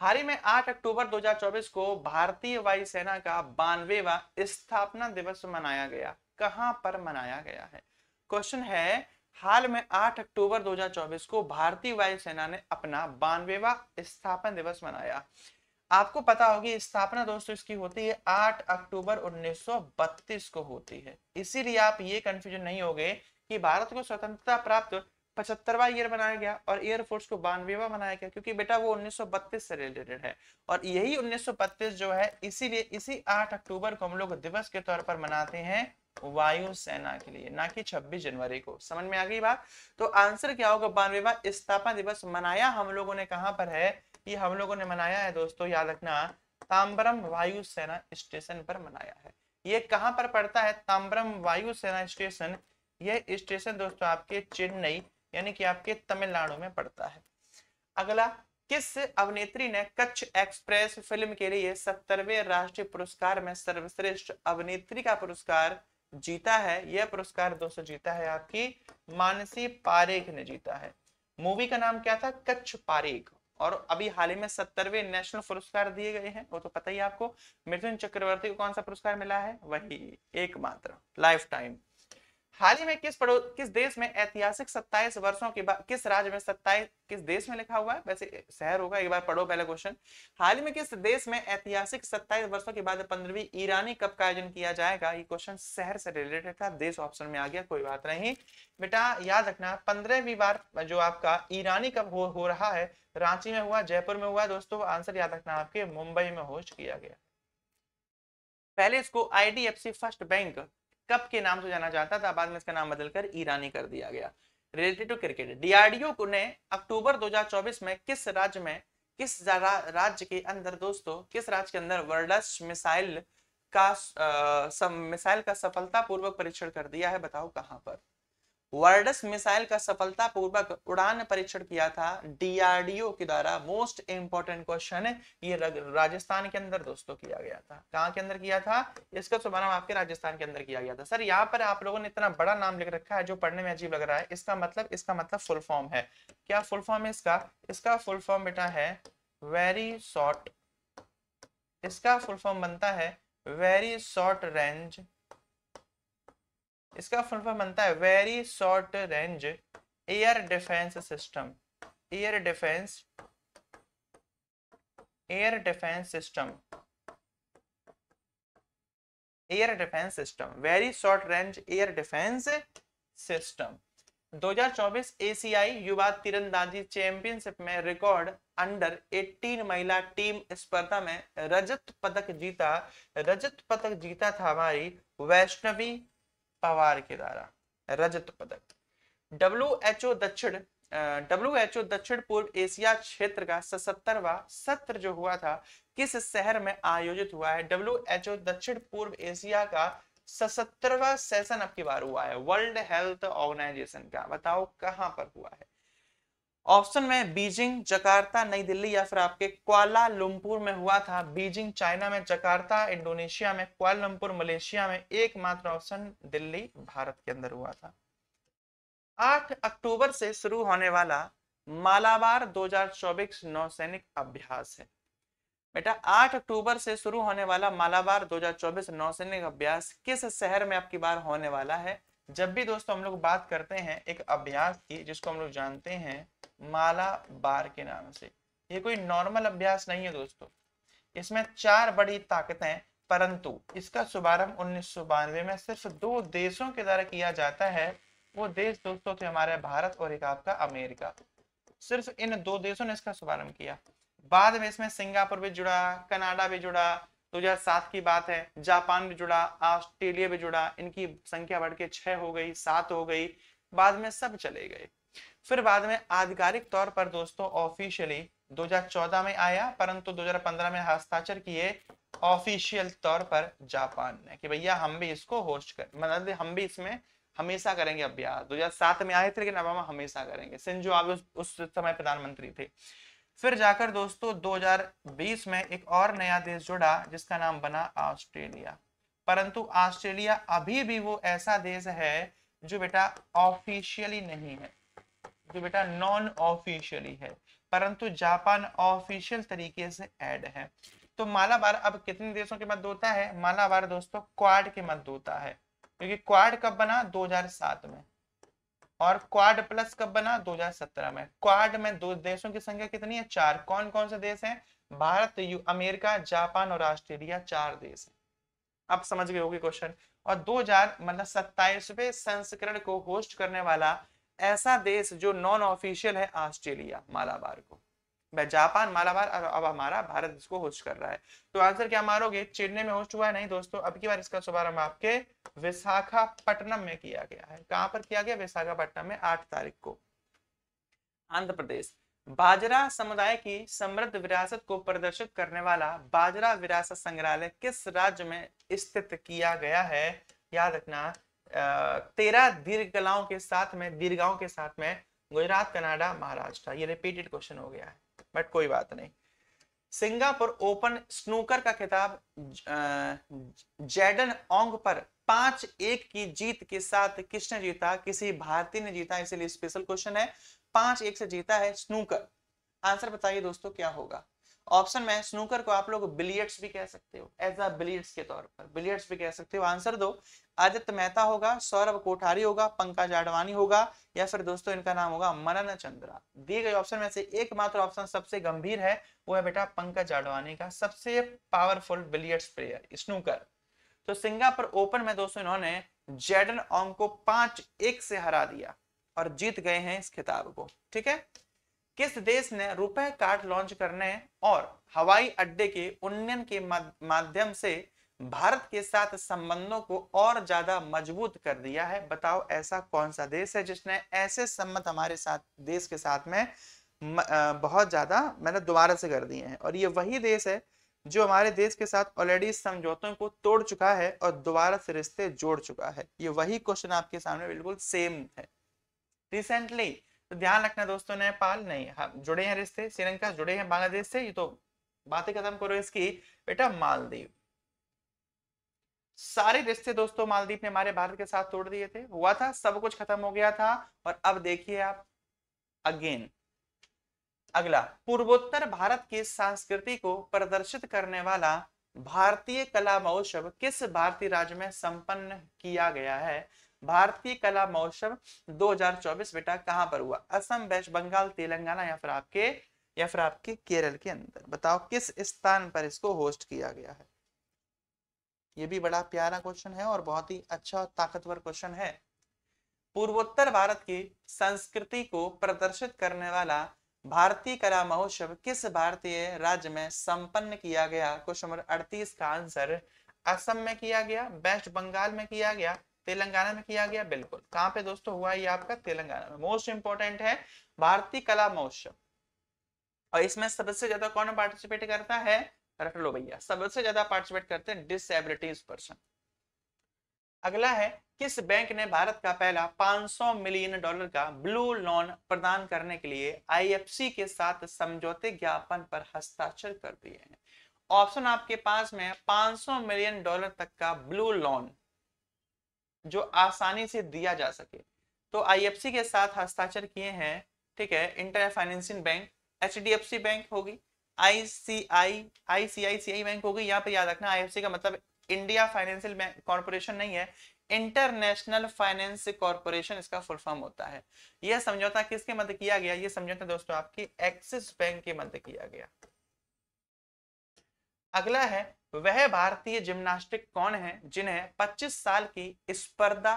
हाल ही में 8 अक्टूबर 2024 को भारतीय वायुसेना का बानवेवा स्थापना दिवस मनाया गया कहां पर मनाया गया है क्वेश्चन है हाल में 8 अक्टूबर 2024 को भारतीय वायुसेना ने अपना बानवेवा स्थापना दिवस मनाया आपको पता होगी स्थापना दोस्तों इसकी होती है 8 अक्टूबर 1932 को होती है इसीलिए आप ये कंफ्यूजन नहीं हो गए कि भारत को स्वतंत्रता प्राप्त पचहत्तरवा ईयर बनाया गया और एयरफोर्स को बानवेवा बनाया गया क्योंकि बेटा वो 1932 से रिलेटेड है और यही 1932 जो है इसीलिए इसी 8 अक्टूबर को हम लोग दिवस के तौर पर मनाते हैं वायुसेना के लिए ना कि 26 जनवरी को समझ में आ गई बात तो आंसर क्या होगा बानवेवा स्थापना दिवस मनाया हम लोगों ने कहा पर है ये हम लोगों ने मनाया है दोस्तों याद रखना ताम्बरम वायुसेना स्टेशन पर मनाया है ये कहाँ पर पड़ता है ताम्बरम वायुसेना स्टेशन ये स्टेशन दोस्तों आपके चेन्नई यानी कि आपके तमिलनाडु में पड़ता है अगला किस अभिनेत्री ने कच्छ एक्सप्रेस फिल्म के लिए सत्तरवे राष्ट्रीय पुरस्कार में सर्वश्रेष्ठ अभिनेत्री का पुरस्कार जीता है यह पुरस्कार दोस्तों जीता है आपकी मानसी पारेख ने जीता है मूवी का नाम क्या था कच्छ पारेख और अभी हाल ही में सत्तरवे नेशनल पुरस्कार दिए गए हैं वो तो पता ही आपको मिथुन चक्रवर्ती को कौन सा पुरस्कार मिला है वही एकमात्र लाइफ टाइम हाल ही में किस पड़ो किस देश में ऐतिहासिक 27 वर्षों के बाद किस राज्य में 27 किस देश में लिखा हुआ है वैसे शहर होगा एक बार पढ़ो पहला क्वेश्चन हाल ही में किस देश में ऐतिहासिक 27 वर्षों के बाद पंद्रहवीं ईरानी कप का आयोजन किया जाएगा ये क्वेश्चन शहर से रिलेटेड था देश ऑप्शन में आ गया कोई बात नहीं बेटा याद रखना पंद्रहवीं बार जो आपका ईरानी कप हो, हो रहा है रांची में हुआ जयपुर में हुआ दोस्तों आंसर याद रखना आपके मुंबई में होस्ट किया गया पहले इसको आईडीएफसी फर्स्ट बैंक कप के नाम से जाना जाता था बाद में इसका नाम बदलकर ईरानी कर दिया गया रिलेटेड टू क्रिकेट डीआरडीओ ने अक्टूबर 2024 में किस राज्य में किस राज्य के अंदर दोस्तों किस राज्य के अंदर वर्डस मिसाइल का मिसाइल का सफलतापूर्वक परीक्षण कर दिया है बताओ कहां पर वर्डस मिसाइल का सफलतापूर्वक उड़ान परीक्षण किया था डीआरडीओ के द्वारा मोस्ट इंपॉर्टेंट क्वेश्चन ये राजस्थान के अंदर दोस्तों किया गया था कहाँ के अंदर किया था इसका शुभारंभ आपके राजस्थान के अंदर किया गया था सर यहाँ पर आप लोगों ने इतना बड़ा नाम लिख रखा है जो पढ़ने में अजीब लग रहा है इसका मतलब इसका मतलब फुल फॉर्म है क्या फुल फॉर्म है इसका इसका फुल फॉर्म बेटा है वेरी शॉर्ट इसका फुल फॉर्म बनता है वेरी शॉर्ट रेंज इसका फुल फॉर्म बनता है very short range air defence system air defence air defence system air defence system very short range air defence system 2024 एसीआई युवा तीरंदाजी चैंपियनशिप में रिकॉर्ड अंडर 18 महिला टीम स्पर्धा में रजत पदक जीता रजत पदक जीता था हमारी वैष्णवी पवार के द्वारा रजत पदक डब्ल्यू एच ओ दक्षिण डब्ल्यू एच ओ दक्षिण पूर्व एशिया क्षेत्र का सतहत्तरवा सत्र जो हुआ था किस शहर में आयोजित हुआ है डब्ल्यू एच ओ दक्षिण पूर्व एशिया का सत्तरवा सेशन अब की बार हुआ है वर्ल्ड हेल्थ ऑर्गेनाइजेशन का बताओ कहाँ पर हुआ है ऑप्शन में बीजिंग जकार्ता नई दिल्ली या फिर आपके क्वाला लुमपुर में हुआ था बीजिंग चाइना में जकार्ता इंडोनेशिया में क्वालमपुर मलेशिया में एकमात्र ऑप्शन दिल्ली भारत के अंदर हुआ था 8 अक्टूबर से शुरू होने वाला मालाबार 2024 नौसैनिक अभ्यास है बेटा 8 अक्टूबर से शुरू होने वाला मालाबार 2024 नौसैनिक अभ्यास किस शहर में आपकी बार होने वाला है जब भी दोस्तों हम लोग बात करते हैं एक अभ्यास की जिसको हम लोग जानते हैं माला बार के नाम से ये कोई नॉर्मल अभ्यास नहीं है दोस्तों इसमें चार बड़ी ताकतें परंतु इसका शुभारंभ उन्नीस में सिर्फ दो देशों के द्वारा किया जाता है वो देश दोस्तों थे हमारे भारत और एक आपका अमेरिका सिर्फ इन दो देशों ने इसका शुभारंभ किया बाद में इसमें सिंगापुर भी जुड़ा कनाडा भी जुड़ा 2007 की बात है जापान भी जुड़ा ऑस्ट्रेलिया भी जुड़ा इनकी संख्या बढ़ के छह हो गई सात हो गई बाद में सब चले गए फिर बाद में आधिकारिक तौर पर दोस्तों ऑफिशियली 2014 में आया परंतु 2015 में हस्ताक्षर किए ऑफिशियल तौर पर जापान ने कि भैया हम भी इसको होस्ट कर मतलब हम भी इसमें हमेशा करेंगे अभ्यास दो में आए थे लेकिन अब हम हमेशा करेंगे सिंजो आप उस, उस समय प्रधानमंत्री थे फिर जाकर दोस्तों 2020 में एक और नया देश जुड़ा जिसका नाम बना ऑस्ट्रेलिया परंतु ऑस्ट्रेलिया अभी भी वो ऐसा देश है जो बेटा ऑफिशियली नहीं है क्योंकि बेटा नॉन ऑफिशियली है परंतु जापान ऑफिशियल तरीके से ऐड है तो मालाबार अब कितने देशों के मध्य होता है मालाबार दोस्तों क्वाड के मध्य होता है क्योंकि क्वाड कब बना 2007 में और क्वाड प्लस कब बना 2017 में क्वाड में दो देशों की संख्या कितनी है चार कौन कौन से देश हैं भारत यू अमेरिका जापान और ऑस्ट्रेलिया चार देश हैं अब समझ गए होगी क्वेश्चन और 2000 मतलब सत्ताईसवें संस्करण को होस्ट करने वाला ऐसा देश जो नॉन ऑफिशियल है ऑस्ट्रेलिया मालाबार को जापान मालाबार और अब हमारा भारत इसको होस्ट कर रहा है तो आंसर क्या मारोगे चेन्नई में होस्ट हुआ है नहीं दोस्तों अब की बार इसका शुभारंभ आपके विशाखापट्टनम में किया गया है कहां पर किया गया विशाखापट्टनम में आठ तारीख को आंध्र प्रदेश बाजरा समुदाय की समृद्ध विरासत को प्रदर्शित करने वाला बाजरा विरासत संग्रहालय किस राज्य में स्थित किया गया है याद रखना तेरह दीर्घलाओं के साथ में दीर्घाओं के साथ में गुजरात कनाडा महाराष्ट्र ये रिपीटेड क्वेश्चन हो गया है बट कोई बात नहीं सिंगापुर ओपन स्नूकर का खिताब जेडन ओंग पर पांच एक की जीत के साथ किसने जीता किसी भारतीय ने जीता इसलिए स्पेशल क्वेश्चन है पांच एक से जीता है स्नूकर आंसर बताइए दोस्तों क्या होगा ऑप्शन में स्नूकर को आप लोग बिलियड्स भी कह सकते हो एज अ बिलियड्स के तौर पर बिलियड्स भी कह सकते हो आंसर दो आदित्य मेहता होगा सौरभ कोठारी होगा पंकज आडवाणी होगा या फिर दोस्तों इनका नाम होगा मनन चंद्रा दिए गए ऑप्शन में से एकमात्र ऑप्शन सबसे गंभीर है वो है बेटा पंकज आडवाणी का सबसे पावरफुल बिलियड्स प्लेयर स्नूकर तो सिंगापुर ओपन में दोस्तों इन्होंने जेडन ऑंग को पांच एक से हरा दिया और जीत गए हैं इस खिताब को ठीक है किस देश ने रुपए कार्ड लॉन्च करने और हवाई अड्डे के उन्नयन के माध्यम से भारत के साथ संबंधों को और ज्यादा मजबूत कर दिया है बताओ ऐसा कौन सा देश है जिसने ऐसे संबंध हमारे साथ देश के साथ में बहुत ज्यादा मैंने दोबारा से कर दिए हैं और ये वही देश है जो हमारे देश के साथ ऑलरेडी समझौतों को तोड़ चुका है और दोबारा से रिश्ते जोड़ चुका है ये वही क्वेश्चन आपके सामने बिल्कुल सेम है रिसेंटली तो ध्यान रखना दोस्तों नेपाल नहीं हम हाँ, जुड़े हैं रिश्ते श्रीलंका जुड़े हैं बांग्लादेश से ये तो बातें खत्म करो इसकी बेटा मालदीव सारे रिश्ते दोस्तों मालदीव ने हमारे भारत के साथ तोड़ दिए थे हुआ था सब कुछ खत्म हो गया था और अब देखिए आप अगेन अगला पूर्वोत्तर भारत की संस्कृति को प्रदर्शित करने वाला भारतीय कला महोत्सव किस भारतीय राज्य में संपन्न किया गया है भारतीय कला महोत्सव 2024 बेटा कहां पर हुआ असम वेस्ट बंगाल तेलंगाना या फिर आपके या फिर आपके केरल के अंदर बताओ किस स्थान पर इसको होस्ट किया गया है ये भी बड़ा प्यारा क्वेश्चन है और बहुत ही अच्छा और ताकतवर क्वेश्चन है पूर्वोत्तर भारत की संस्कृति को प्रदर्शित करने वाला भारतीय कला महोत्सव किस भारतीय राज्य में संपन्न किया गया क्वेश्चन नंबर अड़तीस का आंसर असम में किया गया वेस्ट बंगाल में किया गया तेलंगाना में किया गया बिल्कुल कहां पे दोस्तों हुआ ये आपका तेलंगाना में मोस्ट इंपोर्टेंट है भारतीय कला महोत्सव और इसमें सबसे ज्यादा कौन पार्टिसिपेट करता है रख लो भैया सबसे ज्यादा पार्टिसिपेट करते हैं डिसेबिलिटीज पर्सन अगला है किस बैंक ने भारत का पहला 500 मिलियन डॉलर का ब्लू लोन प्रदान करने के लिए आईएफसी के साथ समझौते ज्ञापन पर हस्ताक्षर कर दिए हैं ऑप्शन आपके पास में 500 मिलियन डॉलर तक का ब्लू लोन जो आसानी से दिया जा सके तो आई के साथ हस्ताक्षर किए हैं ठीक है inter financing bank H bank होगी I C I I C I C I bank होगी यहाँ पे याद रखना आई का मतलब इंडिया फाइनेंशियल कॉर्पोरेशन नहीं है इंटरनेशनल फाइनेंस कॉरपोरेशन इसका फुल फॉर्म होता है यह समझौता किसके मध्य किया गया यह समझौता दोस्तों आपकी एक्सिस बैंक के मध्य किया गया अगला है वह भारतीय जिम्नास्टिक कौन है जिन्हें 25 साल की स्पर्धा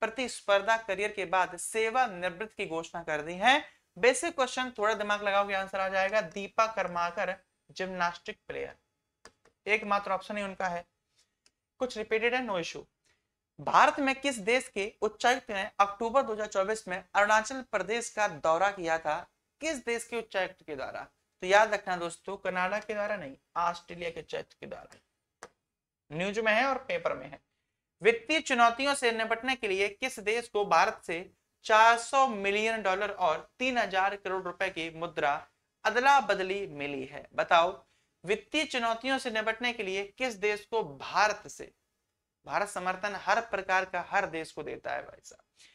प्रतिस्पर्धा करियर के बाद सेवा निवृत्त की घोषणा कर दी है बेसिक क्वेश्चन थोड़ा दिमाग लगाओ कि आंसर आ जाएगा दीपा कर्माकर जिम्नास्टिक प्लेयर एकमात्र ऑप्शन ही उनका है कुछ रिपीटेड है नो इशू भारत में किस देश के उच्चायुक्त ने अक्टूबर 2024 में अरुणाचल प्रदेश का दौरा किया था किस देश के उच्चायुक्त के द्वारा तो याद रखना दोस्तों कनाडा के द्वारा नहीं ऑस्ट्रेलिया के चर्च के द्वारा न्यूज में है और पेपर में है वित्तीय चुनौतियों से निपटने के लिए किस देश को भारत से 400 मिलियन डॉलर और 3000 करोड़ रुपए की मुद्रा अदला बदली मिली है बताओ वित्तीय चुनौतियों से निपटने के लिए किस देश को भारत से भारत समर्थन हर प्रकार का हर देश को देता है भाई साहब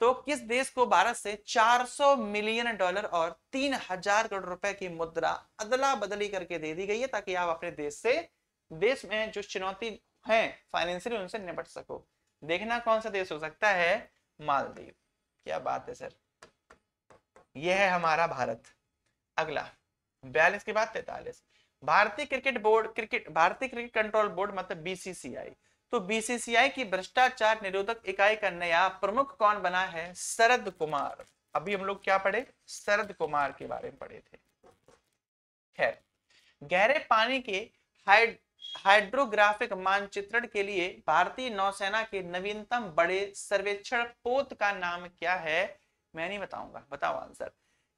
तो किस देश को भारत से 400 मिलियन डॉलर और 3000 करोड़ रुपए की मुद्रा अदला बदली करके दे दी गई है ताकि आप अपने देश से देश में जो चुनौती है फाइनेंशियल उनसे निपट सको देखना कौन सा देश हो सकता है मालदीव क्या बात है सर यह है हमारा भारत अगला बयालीस के बाद तैतालीस भारतीय क्रिकेट बोर्ड क्रिकेट भारतीय क्रिकेट कंट्रोल बोर्ड मतलब बीसीसीआई तो बीसीसीआई की भ्रष्टाचार निरोधक इकाई का नया प्रमुख कौन बना है शरद कुमार अभी हम लोग क्या पढ़े शरद कुमार के बारे में पढ़े थे खैर गहरे पानी के हाइड हाइड्रोग्राफिक मानचित्रण के लिए भारतीय नौसेना के नवीनतम बड़े सर्वेक्षण पोत का नाम क्या है मैं नहीं बताऊंगा बताओ आंसर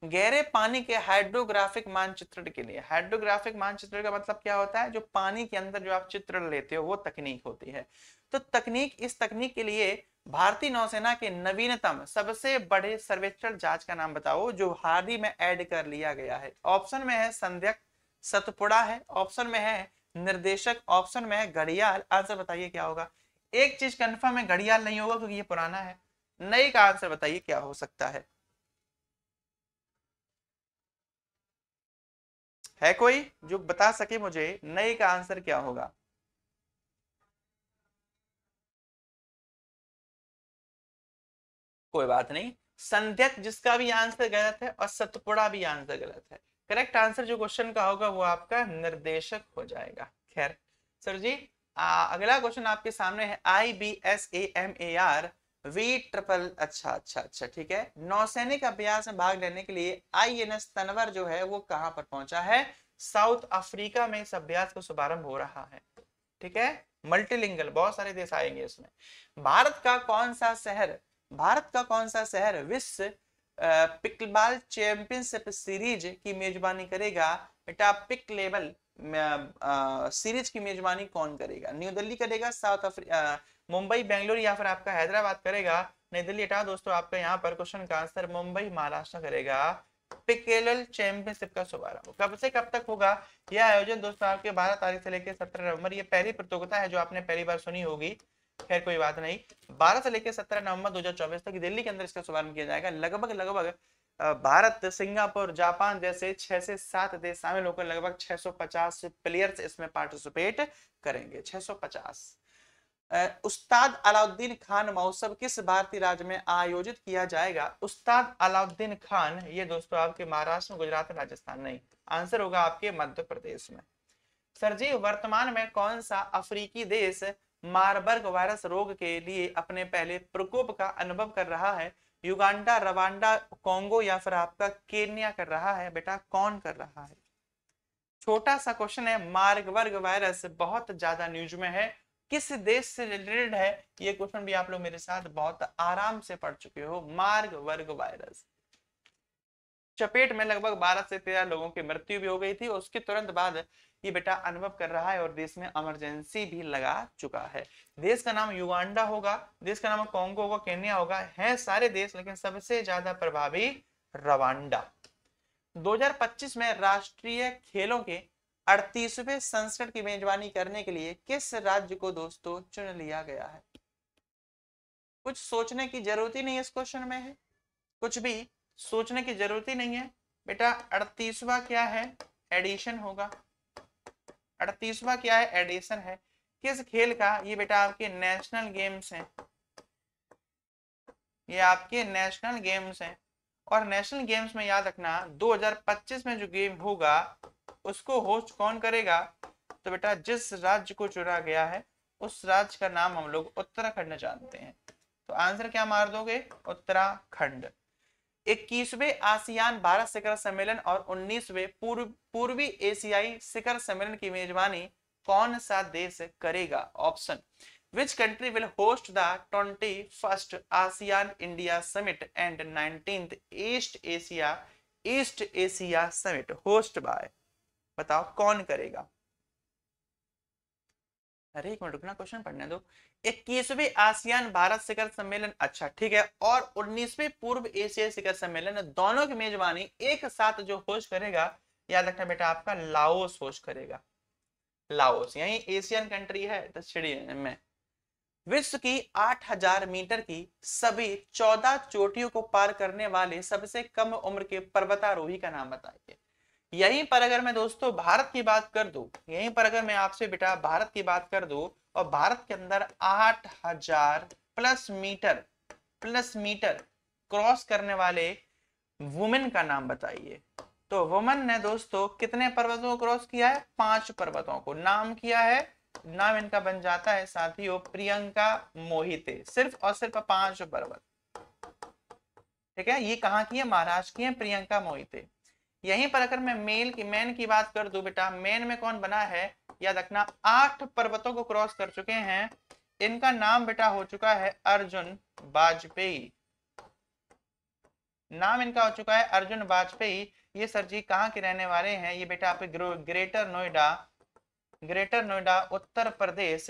गहरे पानी के हाइड्रोग्राफिक मानचित्रण के लिए हाइड्रोग्राफिक मानचित्र का मतलब क्या होता है जो पानी के अंदर जो आप चित्र लेते हो वो तकनीक होती है तो तकनीक इस तकनीक के लिए भारतीय नौसेना के नवीनतम सबसे बड़े सर्वेक्षण जांच का नाम बताओ जो हाल ही में ऐड कर लिया गया है ऑप्शन में है संध्यक सतपुड़ा है ऑप्शन में है निर्देशक ऑप्शन में है घड़ियाल आंसर बताइए क्या होगा एक चीज कन्फर्म है घड़ियाल नहीं होगा क्योंकि ये पुराना है नई का आंसर बताइए क्या हो सकता है है कोई जो बता सके मुझे नए का आंसर क्या होगा कोई बात नहीं संध्यक जिसका भी आंसर गलत है और सतपुड़ा भी आंसर गलत है करेक्ट आंसर जो क्वेश्चन का होगा वो आपका निर्देशक हो जाएगा खैर सर जी आ, अगला क्वेश्चन आपके सामने है I B S A M A R V triple अच्छा अच्छा अच्छा ठीक है नौसैनिक अभ्यास में भाग लेने के लिए आई एन एस तनवर जो है वो कहां पर पहुंचा है साउथ अफ्रीका में इस अभ्यास का शुभारंभ हो रहा है ठीक है मल्टीलिंगल बहुत सारे देश आएंगे इसमें भारत का कौन सा शहर भारत का कौन सा शहर विश्व पिकलबाल चैंपियनशिप सीरीज की मेजबानी करेगा बेटा पिक लेवल सीरीज की मेजबानी कौन करेगा न्यू दिल्ली करेगा साउथ अफ्रीका मुंबई बेंगलुरु या फिर आपका हैदराबाद करेगा नई दिल्ली हटाओ दोस्तों आपका यहाँ पर क्वेश्चन का आंसर मुंबई महाराष्ट्र करेगा पिकेलल चैंपियनशिप का शुभारंभ कब से कब तक होगा यह आयोजन दोस्तों आपके 12 तारीख से लेकर 17 नवंबर ये पहली प्रतियोगिता है जो आपने पहली बार सुनी होगी खैर कोई बात नहीं 12 से लेकर 17 नवंबर 2024 तक दिल्ली के अंदर इसका शुभारंभ किया जाएगा लगभग लगभग भारत सिंगापुर जापान जैसे छह से सात देश शामिल होकर लगभग पचास प्लेयर्स इसमें पार्टिसिपेट करेंगे पचास उस्ताद अलाउद्दीन खान महोत्सव किस भारतीय राज्य में आयोजित किया जाएगा उस्ताद अलाउद्दीन खान ये दोस्तों आपके महाराष्ट्र गुजरात राजस्थान नहीं आंसर होगा आपके मध्य प्रदेश में सर जी वर्तमान में कौन सा अफ्रीकी देश मारबर्ग वायरस रोग के लिए अपने पहले प्रकोप का अनुभव कर रहा है युगांडा रवांडा कोंगो या फिर आपका केन्या कर रहा है बेटा कौन कर रहा है छोटा सा क्वेश्चन है मार्ग वर्ग वायरस बहुत ज्यादा न्यूज में है किस देश से रिलेटेड है ये क्वेश्चन भी आप लोग मेरे साथ बहुत आराम से पढ़ चुके हो मार्ग वर्ग वायरस चपेट में लगभग 12 से 13 लोगों की मृत्यु भी हो गई थी उसके तुरंत बाद ये बेटा अनुभव कर रहा है और देश में इमरजेंसी भी लगा चुका है देश का नाम युगांडा होगा देश का नाम कॉन्गो होगा केन्या होगा है सारे देश लेकिन सबसे ज्यादा प्रभावी रवांडा 2025 में राष्ट्रीय खेलों के अड़तीसवें संसद की मेजबानी करने के लिए किस राज्य को दोस्तों चुन लिया गया है कुछ सोचने की जरूरत ही नहीं इस क्वेश्चन में है कुछ भी सोचने की जरूरत ही नहीं है बेटा अड़तीसवा क्या है एडिशन होगा अड़तीसवा क्या है एडिशन है किस खेल का ये बेटा आपके नेशनल गेम्स हैं ये आपके नेशनल गेम्स हैं और नेशनल गेम्स में याद रखना 2025 में जो गेम होगा उसको होस्ट कौन करेगा तो बेटा जिस राज्य को चुना गया है उस राज्य का नाम हम लोग उत्तराखंड जानते हैं तो आंसर क्या मार दोगे उत्तराखंड इक्कीसवे आसियान भारत शिखर सम्मेलन और उन्नीसवे पूर्व पूर्वी एशियाई शिखर सम्मेलन की मेजबानी कौन सा देश करेगा option which country will host the twenty first ASEAN India summit and nineteen East Asia East Asia summit host by बताओ कौन करेगा अरे एक मिनट रुकना क्वेश्चन पढ़ने दो इक्कीसवीं आसियान भारत शिखर सम्मेलन अच्छा ठीक है और उन्नीसवी पूर्व एशिया शिखर सम्मेलन दोनों की मेजबानी एक साथ जो होश करेगा याद रखना बेटा आपका लाओस होश करेगा लाओस यही एशियन कंट्री है दक्षिणी तो में विश्व की 8000 मीटर की सभी 14 चोटियों को पार करने वाले सबसे कम उम्र के पर्वतारोही का नाम बताइए यहीं पर अगर मैं दोस्तों भारत की बात कर दू यहीं पर अगर मैं आपसे बेटा भारत की बात कर दू और भारत के अंदर आठ हजार plus metre plus metre cross करने वाले वुमेन का नाम बताइए तो वुमेन ने दोस्तों कितने पर्वतों को क्रॉस किया है पांच पर्वतों को नाम किया है नाम इनका बन जाता है साथियों प्रियंका मोहिते सिर्फ और सिर्फ पांच पर्वत ठीक है ये कहाँ की है महाराष्ट्र की है प्रियंका मोहिते यहीं पर अगर मैं मेल की मैन की बात कर दू बेटा मैन में कौन बना है याद रखना आठ पर्वतों को क्रॉस कर चुके हैं इनका नाम बेटा हो चुका है अर्जुन वाजपेयी नाम इनका हो चुका है अर्जुन वाजपेयी ये सर जी कहाँ के रहने वाले हैं ये बेटा आपके greater Noida greater Noida Uttar Pradesh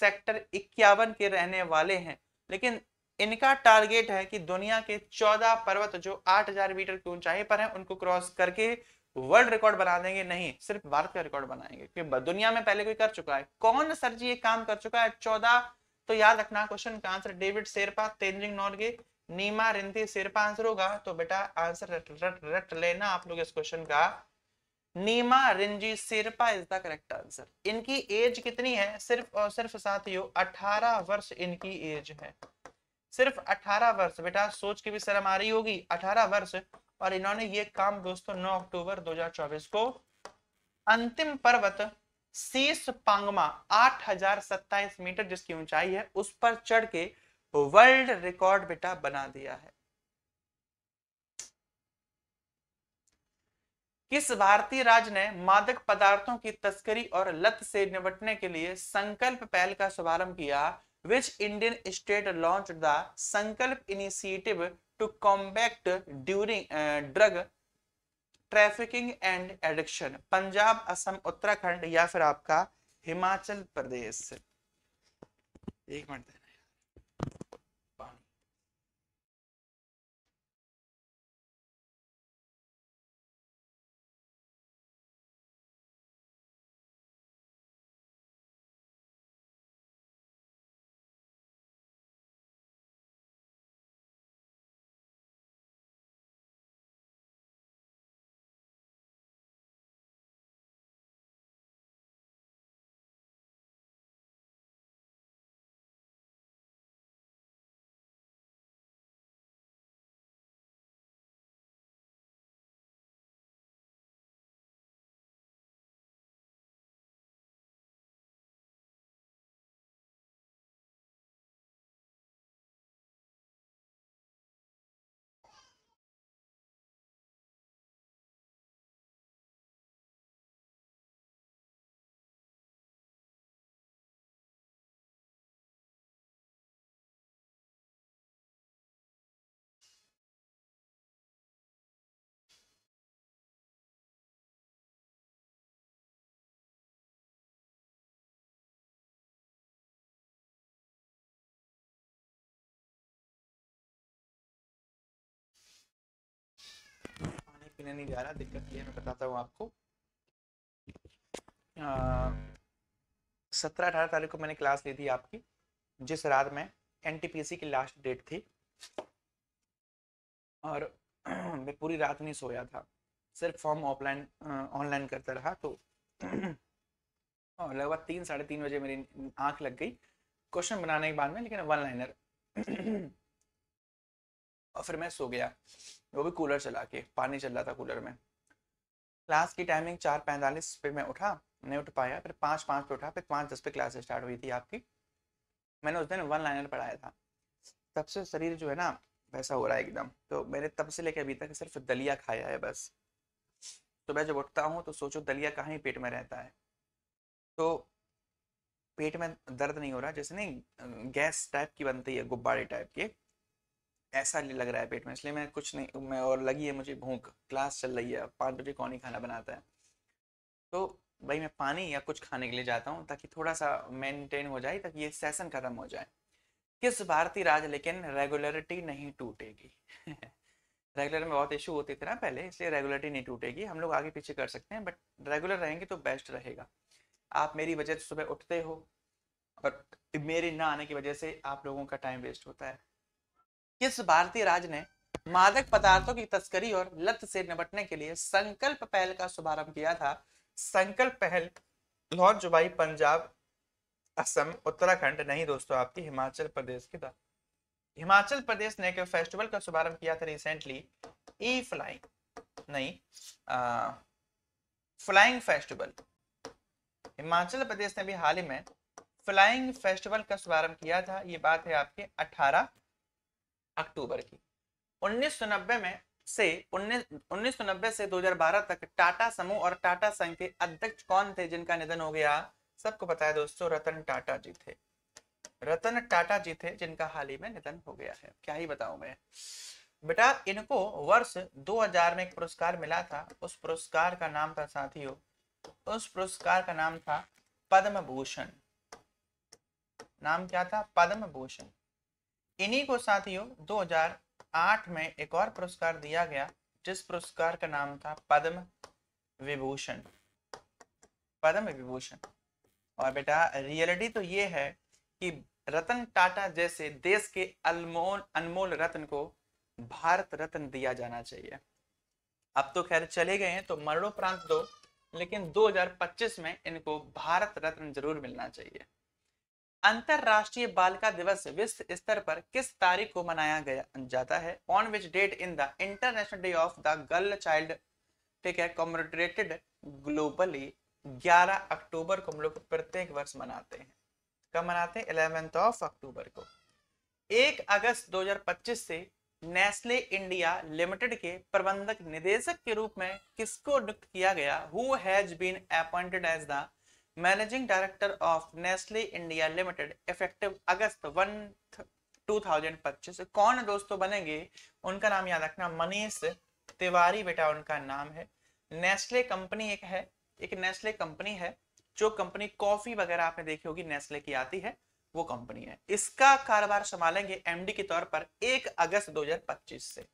sector इक्यावन के रहने वाले हैं लेकिन इनका टारगेट है कि दुनिया के चौदह पर्वत जो 8000 मीटर की ऊंचाई पर हैं उनको क्रॉस करके वर्ल्ड रिकॉर्ड बना देंगे नहीं सिर्फ भारत का रिकॉर्ड बनाएंगे क्योंकि दुनिया में पहले कोई कर चुका है कौन सर जी ये काम कर चुका है चौदह तो याद रखना क्वेश्चन का answer David Sherpa Tenzing Norgay Nima Rinji Sherpa answer होगा तो बेटा आंसर रट, रट, रट लेना आप लोग इस क्वेश्चन का Nima Rinji Sherpa is the correct answer इनकी एज कितनी है सिर्फ और सिर्फ साथियों 18 वर्ष इनकी एज है सिर्फ 18 वर्ष बेटा सोच के भी शर्म आ रही होगी 18 वर्ष और इन्होंने ये काम दोस्तों 9 अक्टूबर 2024 को अंतिम पर्वत शीस पांगमा आठ मीटर जिसकी ऊंचाई है उस पर चढ़ के वर्ल्ड रिकॉर्ड बेटा बना दिया है किस भारतीय राज्य ने मादक पदार्थों की तस्करी और लत से निपटने के लिए संकल्प पहल का शुभारंभ किया which Indian state launched the Sankalp initiative to combat during uh, drug trafficking and addiction Punjab Assam Uttarakhand या फिर आपका हिमाचल प्रदेश एक मिनट लेकिन नहीं जा रहा दिक्कत ये मैं बताता हूँ आपको सत्रह अठारह तारीख को मैंने क्लास ली थी आपकी जिस रात में एनटीपीसी की लास्ट डेट थी और मैं पूरी रात नहीं सोया था सिर्फ फॉर्म ऑफलाइन ऑनलाइन करता रहा तो लगभग तीन साढ़े तीन बजे मेरी आंख लग गई क्वेश्चन बनाने के बाद में लेकिन वन लाइनर और फिर मैं सो गया वो भी कूलर चला के पानी चल रहा था कूलर में क्लास की टाइमिंग चार पैंतालीस पे मैं उठा नहीं उठ पाया फिर पाँच पाँच पे उठा फिर पाँच दस पे क्लास स्टार्ट हुई थी आपकी मैंने उस दिन वन लाइनर पढ़ाया था तब से शरीर जो है ना वैसा हो रहा है एकदम तो मैंने तब से लेके अभी तक सिर्फ दलिया खाया है बस सुबह तो मैं जब उठता हूँ तो सोचो दलिया कहाँ ही पेट में रहता है तो पेट में दर्द नहीं हो रहा जैसे नहीं गैस टाइप की बनती है गुब्बारे टाइप के ऐसा नहीं लग रहा है पेट में इसलिए मैं कुछ नहीं मैं और लगी है मुझे भूख क्लास चल रही है पाँच बजे कौन ही खाना बनाता है तो भाई मैं पानी या कुछ खाने के लिए जाता हूँ ताकि थोड़ा सा मेंटेन हो जाए ताकि ये सेशन खत्म हो जाए किस भारतीय राज्य लेकिन रेगुलरिटी नहीं टूटेगी रेगुलर में बहुत इशू होते थे ना पहले इसलिए रेगुलरिटी नहीं टूटेगी हम लोग आगे पीछे कर सकते हैं बट रेगुलर रहेंगे तो बेस्ट रहेगा आप मेरी वजह से सुबह उठते हो और मेरे ना आने की वजह से आप लोगों का टाइम वेस्ट होता है किस भारतीय राज्य ने मादक पदार्थों की तस्करी और लत से निपटने के लिए संकल्प पहल का शुभारंभ किया था संकल्प पहल लॉन्च बाई पंजाब असम उत्तराखंड नहीं दोस्तों आपकी हिमाचल प्रदेश की था हिमाचल प्रदेश ने एक फेस्टिवल का शुभारंभ किया था रिसेंटली ई फ्लाइंग नहीं आ, फ्लाइंग फेस्टिवल हिमाचल प्रदेश ने भी हाल ही में फ्लाइंग फेस्टिवल का शुभारंभ किया था ये बात है आपके अठारह अक्टूबर की 1990 में से उन्नीस से 2012 तक टाटा समूह और टाटा संघ के अध्यक्ष कौन थे जिनका निधन हो गया सबको पता है दोस्तों रतन टाटा जी थे रतन टाटा जी थे जिनका हाल ही में निधन हो गया है क्या ही बताऊं मैं बेटा इनको वर्ष 2000 में एक पुरस्कार मिला था उस पुरस्कार का नाम था साथियों उस पुरस्कार का नाम था पद्म भूषण नाम क्या था पद्म भूषण इन्हीं को साथियों 2008 में एक और पुरस्कार दिया गया जिस पुरस्कार का नाम था पद्म विभूषण पद्म विभूषण और बेटा रियलिटी तो ये है कि रतन टाटा जैसे देश के अलमोल अनमोल रत्न को भारत रत्न दिया जाना चाहिए अब तो खैर चले गए हैं तो मरणोपरांत दो लेकिन 2025 में इनको भारत रत्न जरूर मिलना चाहिए अंतरराष्ट्रीय बालिका दिवस विश्व स्तर पर किस तारीख को मनाया गया जाता है on which date in the international day of the girl child ठीक है कॉमरेटेड ग्लोबली 11 अक्टूबर को हम लोग प्रत्येक वर्ष मनाते हैं कब मनाते हैं इलेवेंथ ऑफ अक्टूबर को 1 अगस्त 2025 से नेस्ले इंडिया लिमिटेड के प्रबंधक निदेशक के रूप में किसको नियुक्त किया गया who has been appointed as the managing director of Nestle India limited effective August one two thousand पच्चीस कौन दोस्तों तो बनेंगे उनका नाम याद रखना मनीष तिवारी बेटा उनका नाम है नेस्ले कंपनी एक है एक नेस्ले कंपनी है जो कंपनी कॉफी वगैरह आपने देखी होगी नेस्ले की आती है वो कंपनी है इसका कारोबार संभालेंगे एमडी के तौर पर एक अगस्त 2025 से